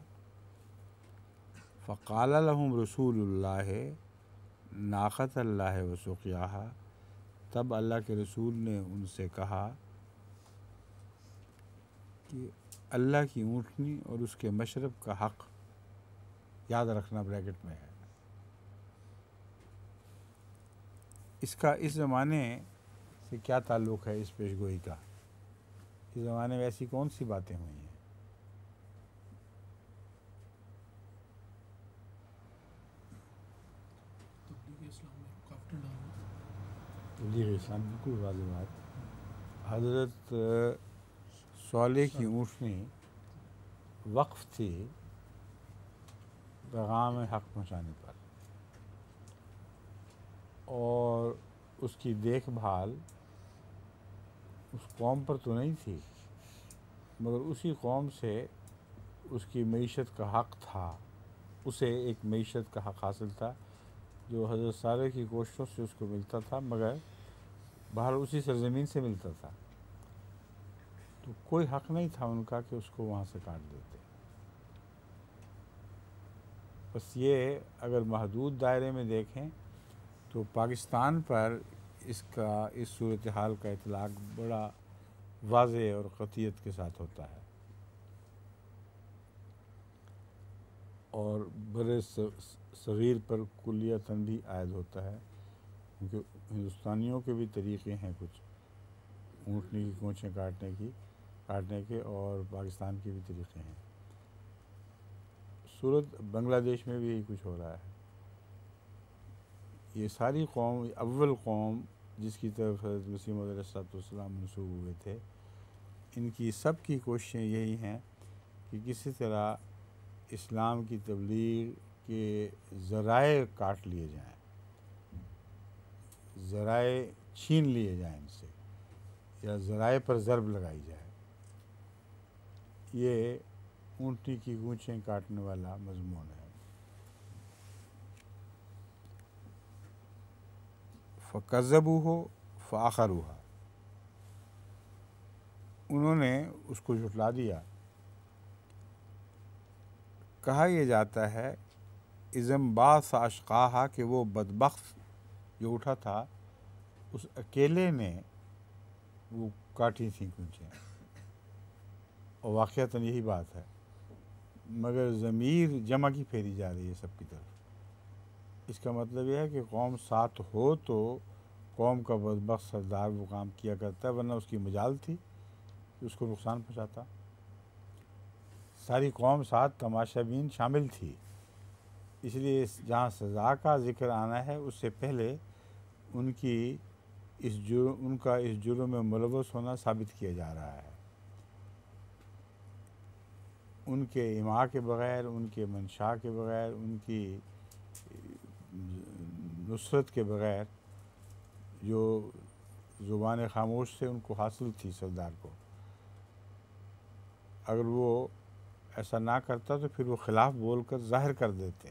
फ़काल लहम रसूल नाकत अल्लाह वसुखिया तब अल्लाह के रसूल ने उनसे कहा कि अल्लाह की ऊँटनी और उसके मशरब का हक़ याद रखना ब्रैकेट में है इसका इस ज़माने से क्या ताल्लुक़ है इस पेश गोई का इस ज़माने में ऐसी कौन सी बातें हुई हैं तबलीग इस्लाम बिल्कुल वाज बात हज़रत सोलह की ऊँटनी वक्फ थी पैगाम हक़ पहुँचाने पर और उसकी देखभाल उस कौम पर तो नहीं थी मगर उसी कौम से उसकी मीशत का हक़ था उसे एक मीशत का हक़ हासिल था जो हजरत सारे की कोशिशों से उसको मिलता था मगर बाहर उसी सरजमीन से मिलता था तो कोई हक़ नहीं था उनका कि उसको वहाँ से काट देते बस ये अगर महदूद दायरे में देखें तो पाकिस्तान पर इसका इस सूरत हाल का इतलाक बड़ा वाज और क़तीयत के साथ होता है और बड़े सग़ीर पर कुलियतन भी आयद होता है क्योंकि हिंदुस्तानियों के भी तरीक़े हैं कुछ ऊँटने की कोचें काटने की काटने के और पाकिस्तान के भी तरीक़े हैं सूरत बांग्लादेश में भी यही कुछ हो रहा है ये सारी कौम अव्वल कौम जिसकी तरफ हजरत वसीम अलैहिस्सलाम मनसूब हुए थे इनकी सब की कोशिशें यही हैं कि किसी तरह इस्लाम की तबलीग के ज़राए काट लिए जाएं ज़राए छीन लिए जाएं इनसे या ज़राए पर ज़रब लगाई जाए ये ऊँटी की गूँचें काटने वाला मजमून है फ़कज़बू हो हुआ उन्होंने उसको जुटला दिया कहा यह जाता है इज़म्बास आशकाहा कि वो बदबख्श जो उठा था उस अकेले ने वो काटी थी कुछ और वाक़ता यही बात है मगर ज़मीर जमा की फेरी जा रही है सबकी तरफ इसका मतलब यह है कि कौम साथ हो तो कौम का बदबक सरदार वो काम किया करता है वरना उसकी मजाल थी कि उसको नुकसान पहुँचाता सारी कौम साथ तमाशाबीन शामिल थी इसलिए जहाँ सज़ा का जिक्र आना है उससे पहले उनकी इस जुर्म उनका इस जुर्म में मुलवस होना साबित किया जा रहा है उनके इमा के बग़ैर उनके मंशा के बग़ैर उनकी नुसरत के बग़ैर जो ज़ुबान खामोश से उनको हासिल थी सरदार को अगर वो ऐसा ना करता तो फिर वो ख़िलाफ़ बोल कर ज़ाहिर कर देते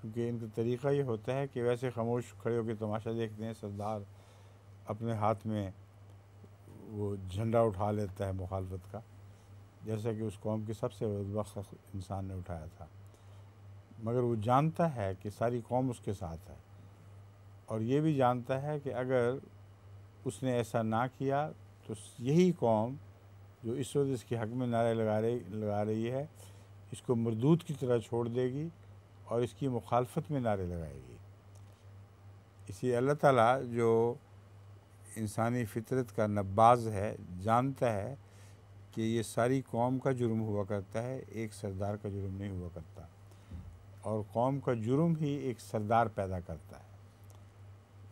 क्योंकि इनका तरीका ये होता है कि वैसे खामोश खड़े होकर तमाशा देखते हैं सरदार अपने हाथ में वो झंडा उठा लेता है मुखालफत का जैसा कि उस कौम के सबसे बदबक इंसान ने उठाया था मगर वो जानता है कि सारी कौम उसके साथ है और ये भी जानता है कि अगर उसने ऐसा ना किया तो यही कौम जो इस वक्त इसके हक में नारे लगा रही लगा रही है इसको मरदूत की तरह छोड़ देगी और इसकी मुखालफत में नारे लगाएगी इसी अल्लाह ताला जो इंसानी फितरत का नब्बाज है जानता है कि ये सारी कौम का जुर्म हुआ करता है एक सरदार का जुर्म नहीं हुआ करता और कौम का जुर्म ही एक सरदार पैदा करता है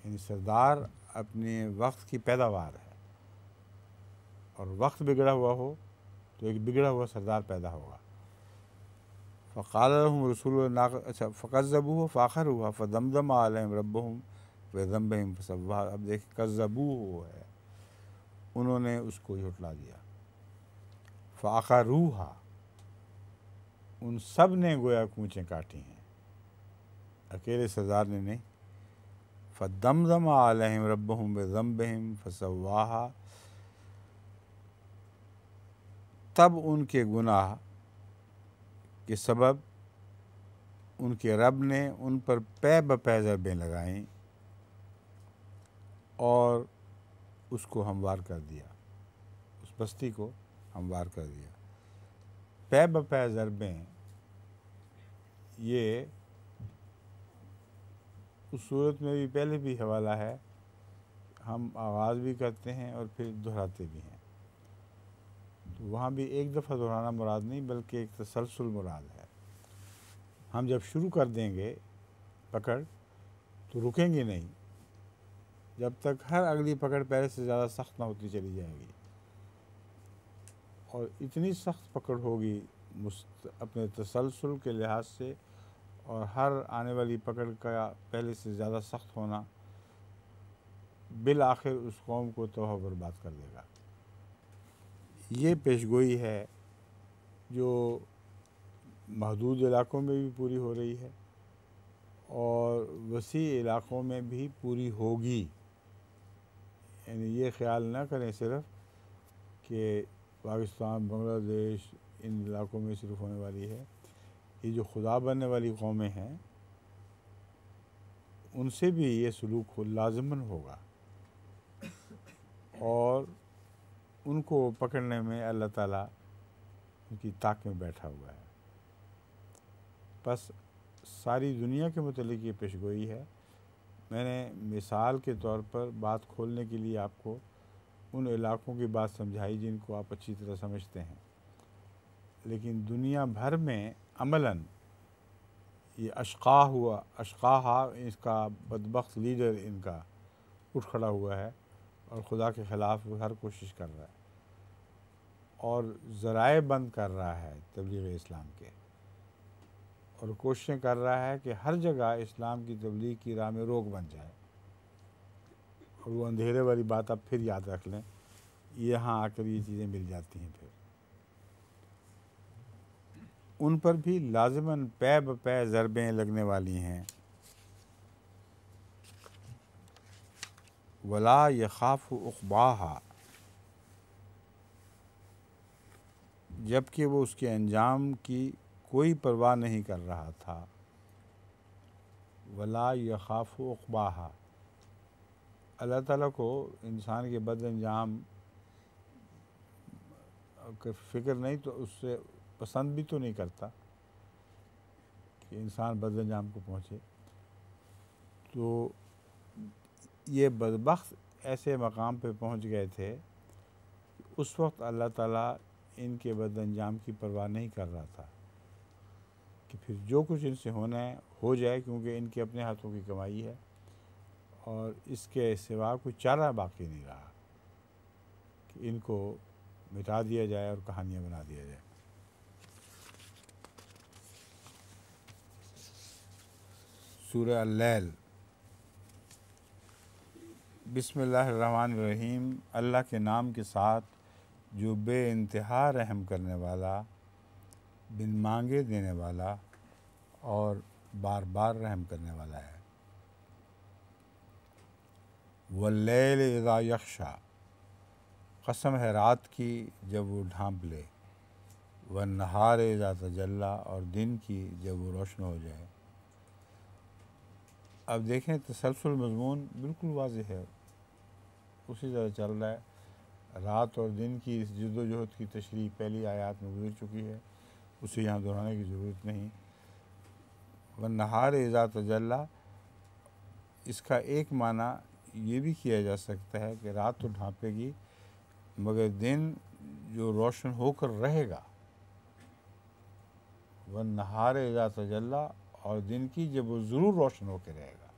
यानी सरदार अपने वक्त की पैदावार है और वक्त बिगड़ा हुआ हो तो एक बिगड़ा हुआ सरदार पैदा होगा फ़ाल रसूल नाक अच्छा फ़कज़बू हो फ़ाखर हुआ फ़दमदम आलम रब हम वदम्ब हम अब देख कज़बू हो है उन्होंने उसको झुटला दिया फ़ाखा रूहा उन सब ने गोया कूचें काटी हैं अकेले सरदार ने नहीं फ़दम जम आलहम रब हम बम बहम फसवाहा तब उनके गुनाह के सबब उनके रब ने उन पर पै बपै ज़रबें लगाईं और उसको हमवार कर दिया उस बस्ती को हम वार कर दिया पै बपै ज़रबें ये उस सूरत में भी पहले भी हवाला है हम आवाज़ भी करते हैं और फिर दोहराते भी हैं तो वहाँ भी एक दफ़ा दोहराना मुराद नहीं बल्कि एक तसलसल मुराद है हम जब शुरू कर देंगे पकड़ तो रुकेंगे नहीं जब तक हर अगली पकड़ पहले से ज़्यादा सख्त ना होती चली जाएगी और इतनी सख्त पकड़ होगी मुस्त अपने तसलसल के लिहाज से और हर आने वाली पकड़ का पहले से ज़्यादा सख्त होना बिल आखिर उस कौम को तोह बर्बाद कर देगा ये पेशगोई है जो महदूद इलाकों में भी पूरी हो रही है और वसी इलाक़ों में भी पूरी होगी यानी ये ख्याल ना करें सिर्फ कि पाकिस्तान बांग्लादेश इन इलाकों में सिर्फ होने वाली है ये जो खुदा बनने वाली कौमें हैं उनसे भी ये सलूक हो लाजमन होगा और उनको पकड़ने में अल्लाह ताला उनकी ताक में बैठा हुआ है बस सारी दुनिया के मतलब ये पेशगोई है मैंने मिसाल के तौर पर बात खोलने के लिए आपको उन इलाकों की बात समझाई जिनको आप अच्छी तरह समझते हैं लेकिन दुनिया भर में अमलन ये अशका हुआ अशका इसका बदबक लीडर इनका उठ खड़ा हुआ है और खुदा के ख़िलाफ़ हर कोशिश कर रहा है और ज़राए बंद कर रहा है तबलीग इस्लाम के और कोशिशें कर रहा है कि हर जगह इस्लाम की तबलीग की राह में रोक बन जाए और वो अंधेरे वाली बात आप फिर याद रख लें यहाँ आकर ये चीज़ें मिल जाती हैं फिर उन पर भी लाजमन पै ब पै ज़रबें लगने वाली हैं वला खाफ उखबा जबकि वो उसके अंजाम की कोई परवाह नहीं कर रहा था वला खाफ उखबा अल्लाह ताला को इंसान के बद अंजाम के फिक्र नहीं तो उससे पसंद भी तो नहीं करता कि इंसान बद अंजाम को पहुँचे तो ये बदबख्त ऐसे मकाम पे पहुँच गए थे उस वक्त अल्लाह ताला इनके बद अंजाम की परवाह नहीं कर रहा था कि फिर जो कुछ इनसे होना है हो जाए क्योंकि इनके अपने हाथों की कमाई है और इसके सिवा कोई चारा बाकी नहीं रहा कि इनको मिटा दिया जाए और कहानियाँ बना दिया जाए सूर्य लैल बिसमीम अल्लाह के नाम के साथ जो बे इंतहा रहम करने वाला बिन मांगे देने वाला और बार बार रहम करने वाला है वल्लैल इज़ा यक्षा कसम है रात की जब वो ढांप ले व नहार एजात तजल्ला और दिन की जब वो रोशन हो जाए अब देखें तसलसल मजमून बिल्कुल वाज है उसी तरह चल रहा है रात और दिन की इस जदोजहद की तशरी पहली आयात में गुजर चुकी है उसे यहाँ दोहराने की ज़रूरत नहीं व नहार एजात तजल्ला इसका एक माना ये भी किया जा सकता है कि रात तो ढांपेगी मगर दिन जो रोशन होकर रहेगा वह नहारेगा एजा तजल्ला और दिन की जब वो ज़रूर रोशन होकर रहेगा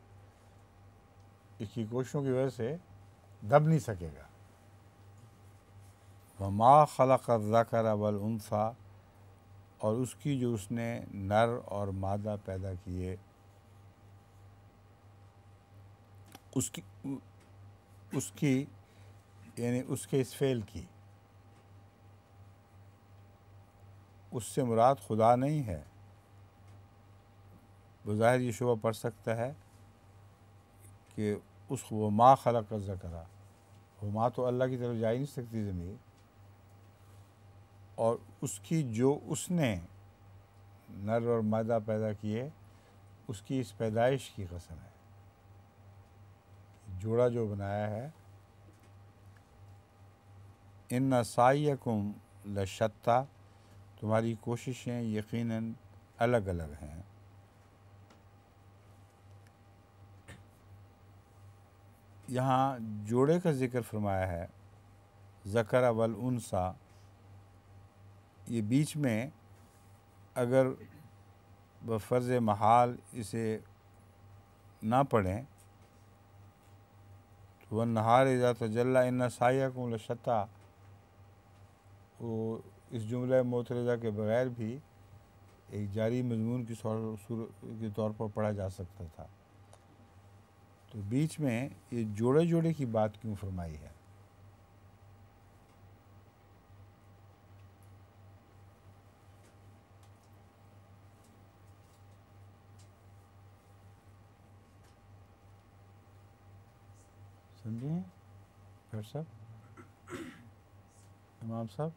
इसकी कोशिशों की वजह से दब नहीं सकेगा वह माँ खला कर्ज़ा ज़कर अवल उनफ़ा और उसकी जो उसने नर और मादा पैदा किए उसकी उसकी यानी उसके इस फेल की उससे मुराद खुदा नहीं है बज़ाहिर ये शुबा पढ़ सकता है कि उस वो माँ खलक का जकरा वो माँ तो अल्लाह की तरफ जा ही नहीं सकती ज़मीर और उसकी जो उसने नर और मादा पैदा किए उसकी इस पैदाइश की कसम है जोड़ा जो बनाया है इन नसाइकुम लशत्ता तुम्हारी कोशिशें यकीनन अलग अलग हैं यहाँ जोड़े का ज़िक्र फरमाया है ज़कर अवल उनसा ये बीच में अगर ब फर्ज़ महाल इसे ना पढ़ें वन हार इजा तो जल्ला इन साया को लशता वो इस जुमला मोतरजा के बगैर भी एक जारी मजमून की के तौर पर पढ़ा जा सकता था तो बीच में ये जोड़े जोड़े की बात क्यों फरमाई है समझे हैं डॉक्टर साहब इमाम साहब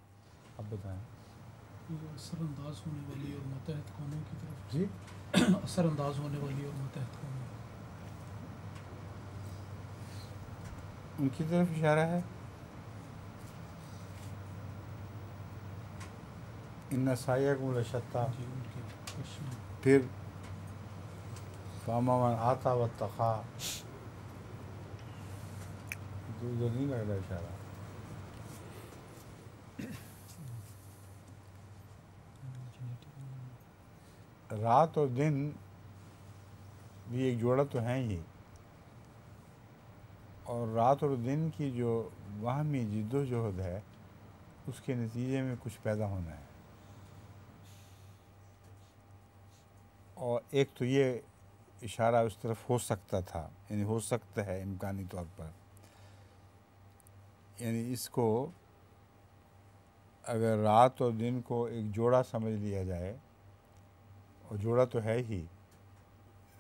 आप बताएं असरअंदाज होने वाली और मतहत कौमों की तरफ जी असरअंदाज होने वाली और मतहत कौमों उनकी तरफ इशारा है इन साया को लशत्ता फिर फामा आता व तखा तू नहीं कर रहा इशारा रात और दिन भी एक जोड़ा तो है ही और रात और दिन की जो वहमी जद्दोजहद है उसके नतीजे में कुछ पैदा होना है और एक तो ये इशारा उस तरफ हो सकता था यानी हो सकता है इम्कानी तौर पर यानी इसको अगर रात और दिन को एक जोड़ा समझ लिया जाए और जोड़ा तो है ही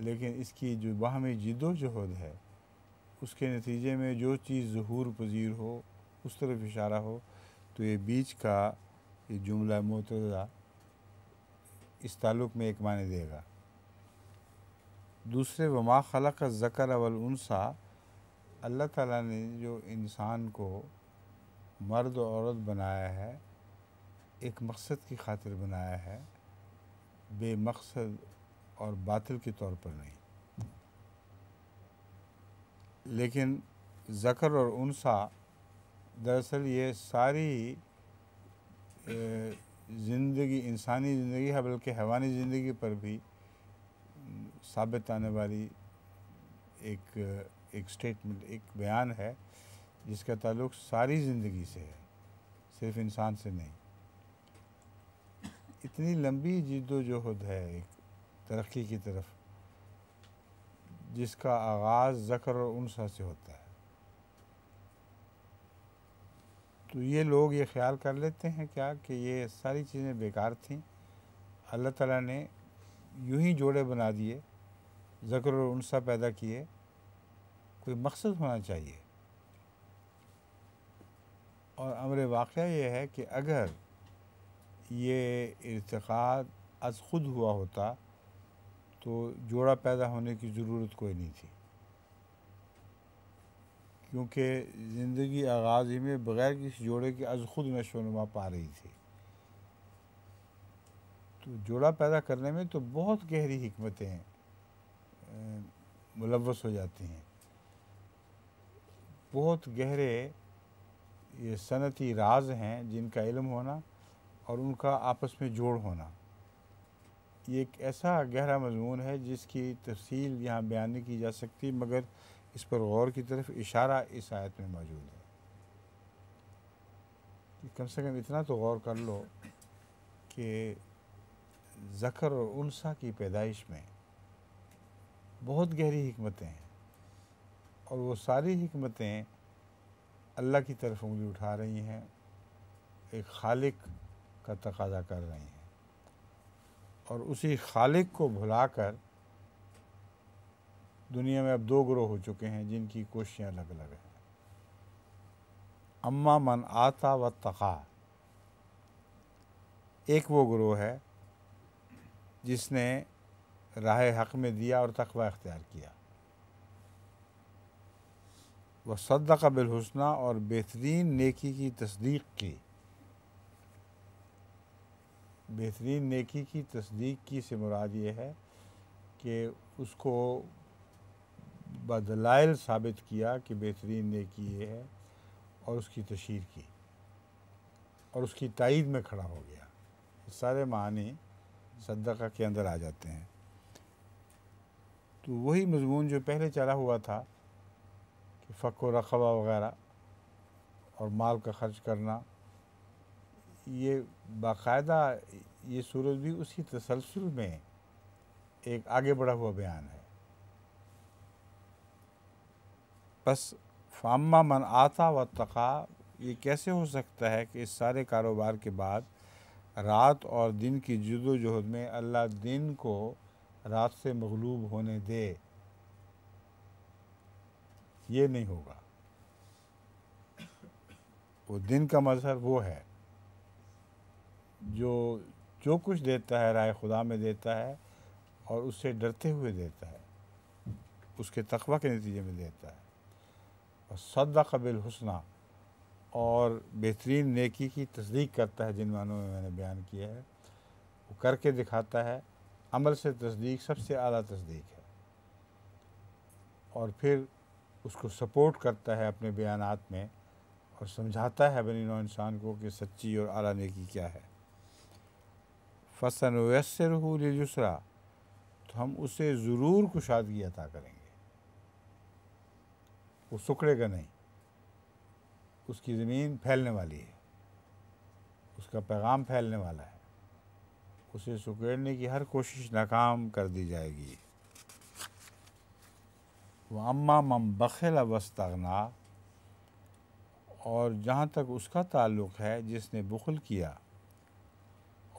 लेकिन इसकी जो बाहमी जिदोजहद है उसके नतीजे में जो चीज़ जहूर पजीर हो उस तरफ इशारा हो तो ये बीच का ये जुमला मतदा इस ताल्लुक़ में एक माने देगा दूसरे वमा का ज़कर अवलसा अल्लाह ताला ने जो इंसान को मर्द और औरत बनाया है एक मकसद की खातिर बनाया है बेमकसद और बातिल के तौर पर नहीं लेकिन ज़कर और उनसा दरअसल ये सारी ज़िंदगी इंसानी ज़िंदगी है बल्कि हैवानी ज़िंदगी पर भी साबित आने वाली एक एक स्टेटमेंट एक बयान है जिसका ताल्लुक सारी ज़िंदगी से है सिर्फ इंसान से नहीं इतनी लंबी जिद्दोजहद है एक तरक्की की तरफ जिसका आगाज़ ज़क़र और उनसा से होता है तो ये लोग ये ख्याल कर लेते हैं क्या कि ये सारी चीज़ें बेकार थीं अल्लाह ताला ने यूं ही जोड़े बना दिए ज़क़र और उनसा पैदा किए कोई मकसद होना चाहिए और अमर वाक़ ये है कि अगर ये इरतक़ाद अज खुद हुआ होता तो जोड़ा पैदा होने की ज़रूरत कोई नहीं थी क्योंकि ज़िंदगी आगाज़ ही में बग़ैर किसी जोड़े के अज खुद नशोनुमा पा रही थी तो जोड़ा पैदा करने में तो बहुत गहरी हमतें हैं मुलवस हो जाती हैं बहुत गहरे ये सनती राज हैं जिनका इल्म होना और उनका आपस में जोड़ होना ये एक ऐसा गहरा मजमून है जिसकी तफसील यहाँ बयान नहीं की जा सकती मगर इस पर गौर की तरफ इशारा इस आयत में मौजूद है कि कम से कम इतना तो गौर कर लो कि ज़कर और उनसा की पैदाइश में बहुत गहरी हमतें हैं और वो सारी हमतें अल्लाह की तरफ उंगली उठा रही हैं एक खालिक का तकाजा कर रही हैं और उसी खालिक को भुलाकर दुनिया में अब दो ग्रोह हो चुके हैं जिनकी कोशिशें अलग अलग हैं अम्मा मन आता व तका एक वो ग्रोह है जिसने राह हक में दिया और तकवा अख्तियार किया वह सद्दा बिलहसना और बेहतरीन नेकी की तस्दीक की बेहतरीन नेकी की तस्दीक की से मुराद ये है कि उसको बदलाइल साबित किया कि बेहतरीन नेकी ये है और उसकी तशहर की और उसकी तइद में खड़ा हो गया सारे मानी सदका के अंदर आ जाते हैं तो वही मजमून जो पहले चला हुआ था फ़क रकबा वगैरह और माल का खर्च करना ये बाकायदा ये सूरज भी उसी तसलसल में एक आगे बढ़ा हुआ बयान है बस फामा मन आता व तका ये कैसे हो सकता है कि इस सारे कारोबार के बाद रात और दिन की जदोजहद में अल्लाह दिन को रात से मगलूब होने दे ये नहीं होगा वो दिन का मजहर वो है जो जो कुछ देता है राय खुदा में देता है और उससे डरते हुए देता है उसके तखबा के नतीजे में देता है और सदा कबिल हुसन और बेहतरीन नेकी की तस्दीक करता है जिन मानों में मैंने बयान किया है वो करके दिखाता है अमल से तस्दीक सबसे अली तस्दीक है और फिर उसको सपोर्ट करता है अपने बयान में और समझाता है नौ इंसान को कि सच्ची और आला नेकी क्या है फसन वैसर हो तो हम उसे ज़रूर कुशादगी अता करेंगे वो सुखड़ेगा नहीं उसकी ज़मीन फैलने वाली है उसका पैगाम फैलने वाला है उसे सुखड़ने की हर कोशिश नाकाम कर दी जाएगी अम्मा मम बखिल वस्तगना और जहाँ तक उसका ताल्लुक़ है जिसने बुखल किया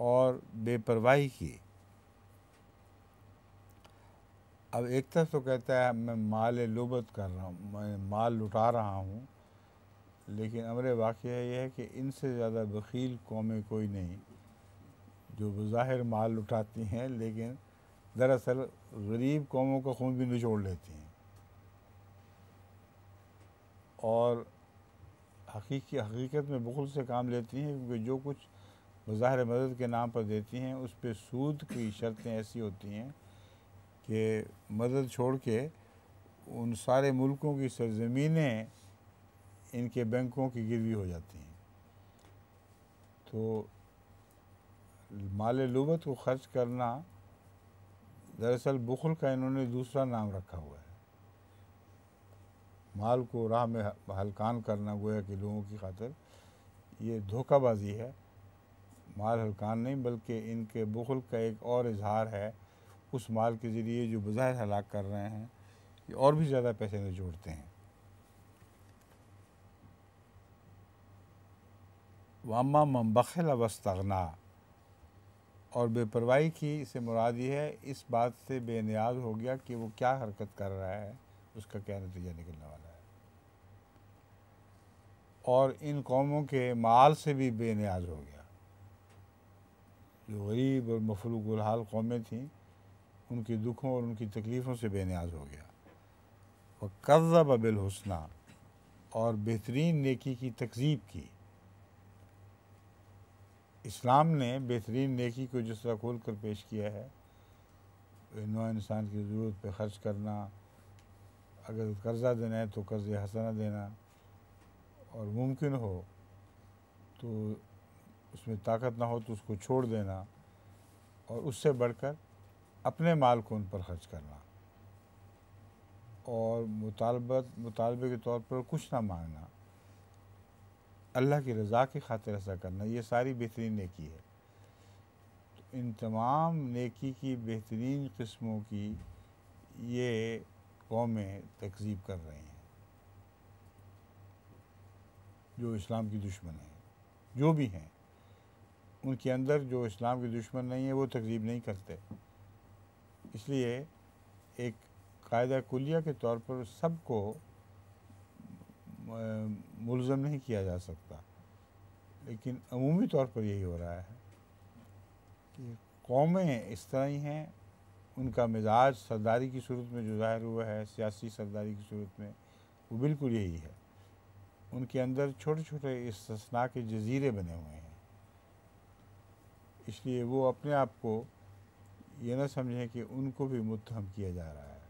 और बेपरवाही की अब एक तरफ तो कहता है मैं माल लोबत कर रहा हूँ मैं माल लुटा रहा हूँ लेकिन अमर वाक़ यह है कि इनसे ज़्यादा बखील कौमें कोई नहीं जो बज़ाहिर माल लुटाती हैं लेकिन दरअसल गरीब कौमों का खून भी निचोड़ लेती हैं और हकीकी हकीकत में बखुल से काम लेती हैं क्योंकि जो कुछ बज़ाहिर मदद के नाम पर देती हैं उस पर सूद की शर्तें ऐसी होती हैं कि मदद छोड़ के उन सारे मुल्कों की सरजमीनें इनके बैंकों की गिरवी हो जाती हैं तो माल लुबत को ख़र्च करना दरअसल बुखल का इन्होंने दूसरा नाम रखा हुआ है माल को राह में हलकान करना गोया कि लोगों की खातर ये धोखाबाजी है माल हलकान नहीं बल्कि इनके बुखल का एक और इजहार है उस माल के ज़रिए जो बज़ाहिर हलाक कर रहे हैं ये और भी ज़्यादा पैसे में जोड़ते हैं वामा मम्बखल अवस्तगना और बेपरवाही की से मुराद ये है इस बात से बेनियाज हो गया कि वो क्या हरकत कर रहा है उसका क्या नतीजा निकलने वाला है और इन कौमों के माल से भी बेनियाज हो गया जो गरीब और हाल कौमें थीं उनके दुखों और उनकी तकलीफ़ों से बेनियाज हो गया वह कर्जा कज़ब हुसना और बेहतरीन नेकी की तकजीब की इस्लाम ने बेहतरीन नेकी को जिस तरह खोल कर पेश किया है तो नौ इंसान की ज़रूरत पर ख़र्च करना अगर कर्ज़ा देना है तो कर्ज़ हसना देना और मुमकिन हो तो उसमें ताकत ना हो तो उसको छोड़ देना और उससे बढ़कर अपने माल को उन पर खर्च करना और मुतालबत मुतालबे के तौर पर कुछ ना मांगना अल्लाह की रज़ा की खातिर ऐसा करना ये सारी बेहतरीन नेकी है तो इन तमाम नेकी की बेहतरीन किस्मों की ये कौमें तकजीब कर रही हैं जो इस्लाम की दुश्मन हैं जो भी हैं उनके अंदर जो इस्लाम के दुश्मन नहीं है वो तकजीब नहीं करते इसलिए एक कायदा कुलिया के तौर पर सबको मुलम नहीं किया जा सकता लेकिन अमूमी तौर पर यही हो रहा है कि कौमें इस तरह ही हैं उनका मिजाज सरदारी की सूरत में जो ज़ाहिर हुआ है सियासी सरदारी की सूरत में वो बिल्कुल यही है उनके अंदर छोटे छोटे ससना के जजीरे बने हुए हैं इसलिए वो अपने आप को ये ना समझें कि उनको भी मुतहम किया जा रहा है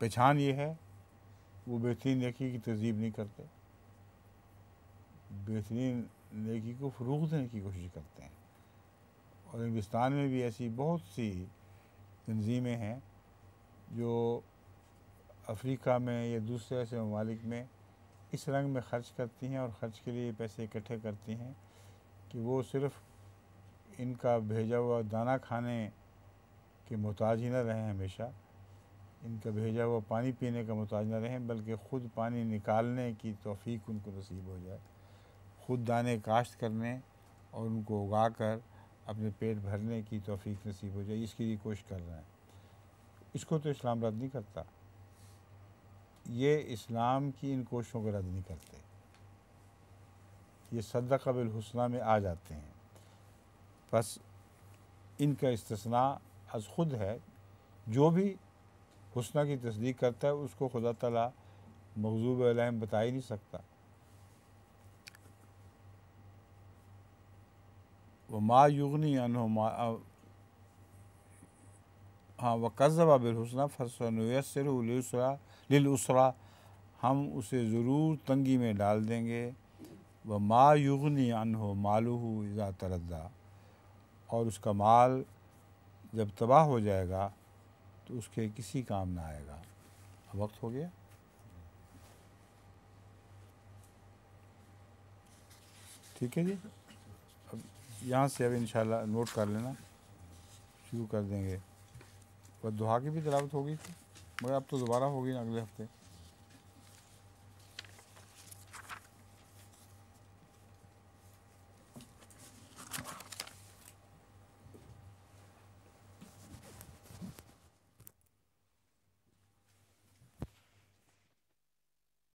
पहचान ये है वो बेहतरीन नेकी की तहजीब नहीं करते बेहतरीन नेकी को फ़रूग देने की कोशिश करते हैं और हिंदुस्तान में भी ऐसी बहुत सी तनजीमें हैं जो अफ्रीका में या दूसरे ऐसे ममालिक में इस रंग में ख़र्च करती हैं और ख़र्च के लिए पैसे इकट्ठे करती हैं कि वो सिर्फ़ इनका भेजा हुआ दाना खाने के मोहताज ही ना रहें हमेशा इनका भेजा हुआ पानी पीने का मोहताज ना रहें बल्कि ख़ुद पानी निकालने की तोफ़ी उनको नसीब हो जाए ख़ुद दाने काश्त करने और उनको उगा कर अपने पेट भरने की तोफ़ी नसीब हो जाए इसके लिए कोशिश कर रहे हैं इसको तो इस्लाम रद्द नहीं करता ये इस्लाम की इन कोशिशों को रद्द नहीं करते ये सदा कबिल हसना में आ जाते हैं बस इनका इसतना अज खुद है जो भी हुसना की तस्दीक करता है उसको खुदा तला मकजूब बता ही नहीं सकता मा युगनी अनहुमा हाँ व कज़बा बिलहसना फसर लिलसरा हम उसे ज़रूर तंगी में डाल देंगे व मा युगनी अनहो हो इज़ा तरदा और उसका माल जब तबाह हो जाएगा तो उसके किसी काम ना आएगा वक्त हो गया ठीक है जी यहाँ से अब इन नोट कर लेना शुरू कर देंगे और दुहा की भी तलावत होगी मगर अब तो दोबारा होगी अगले हफ्ते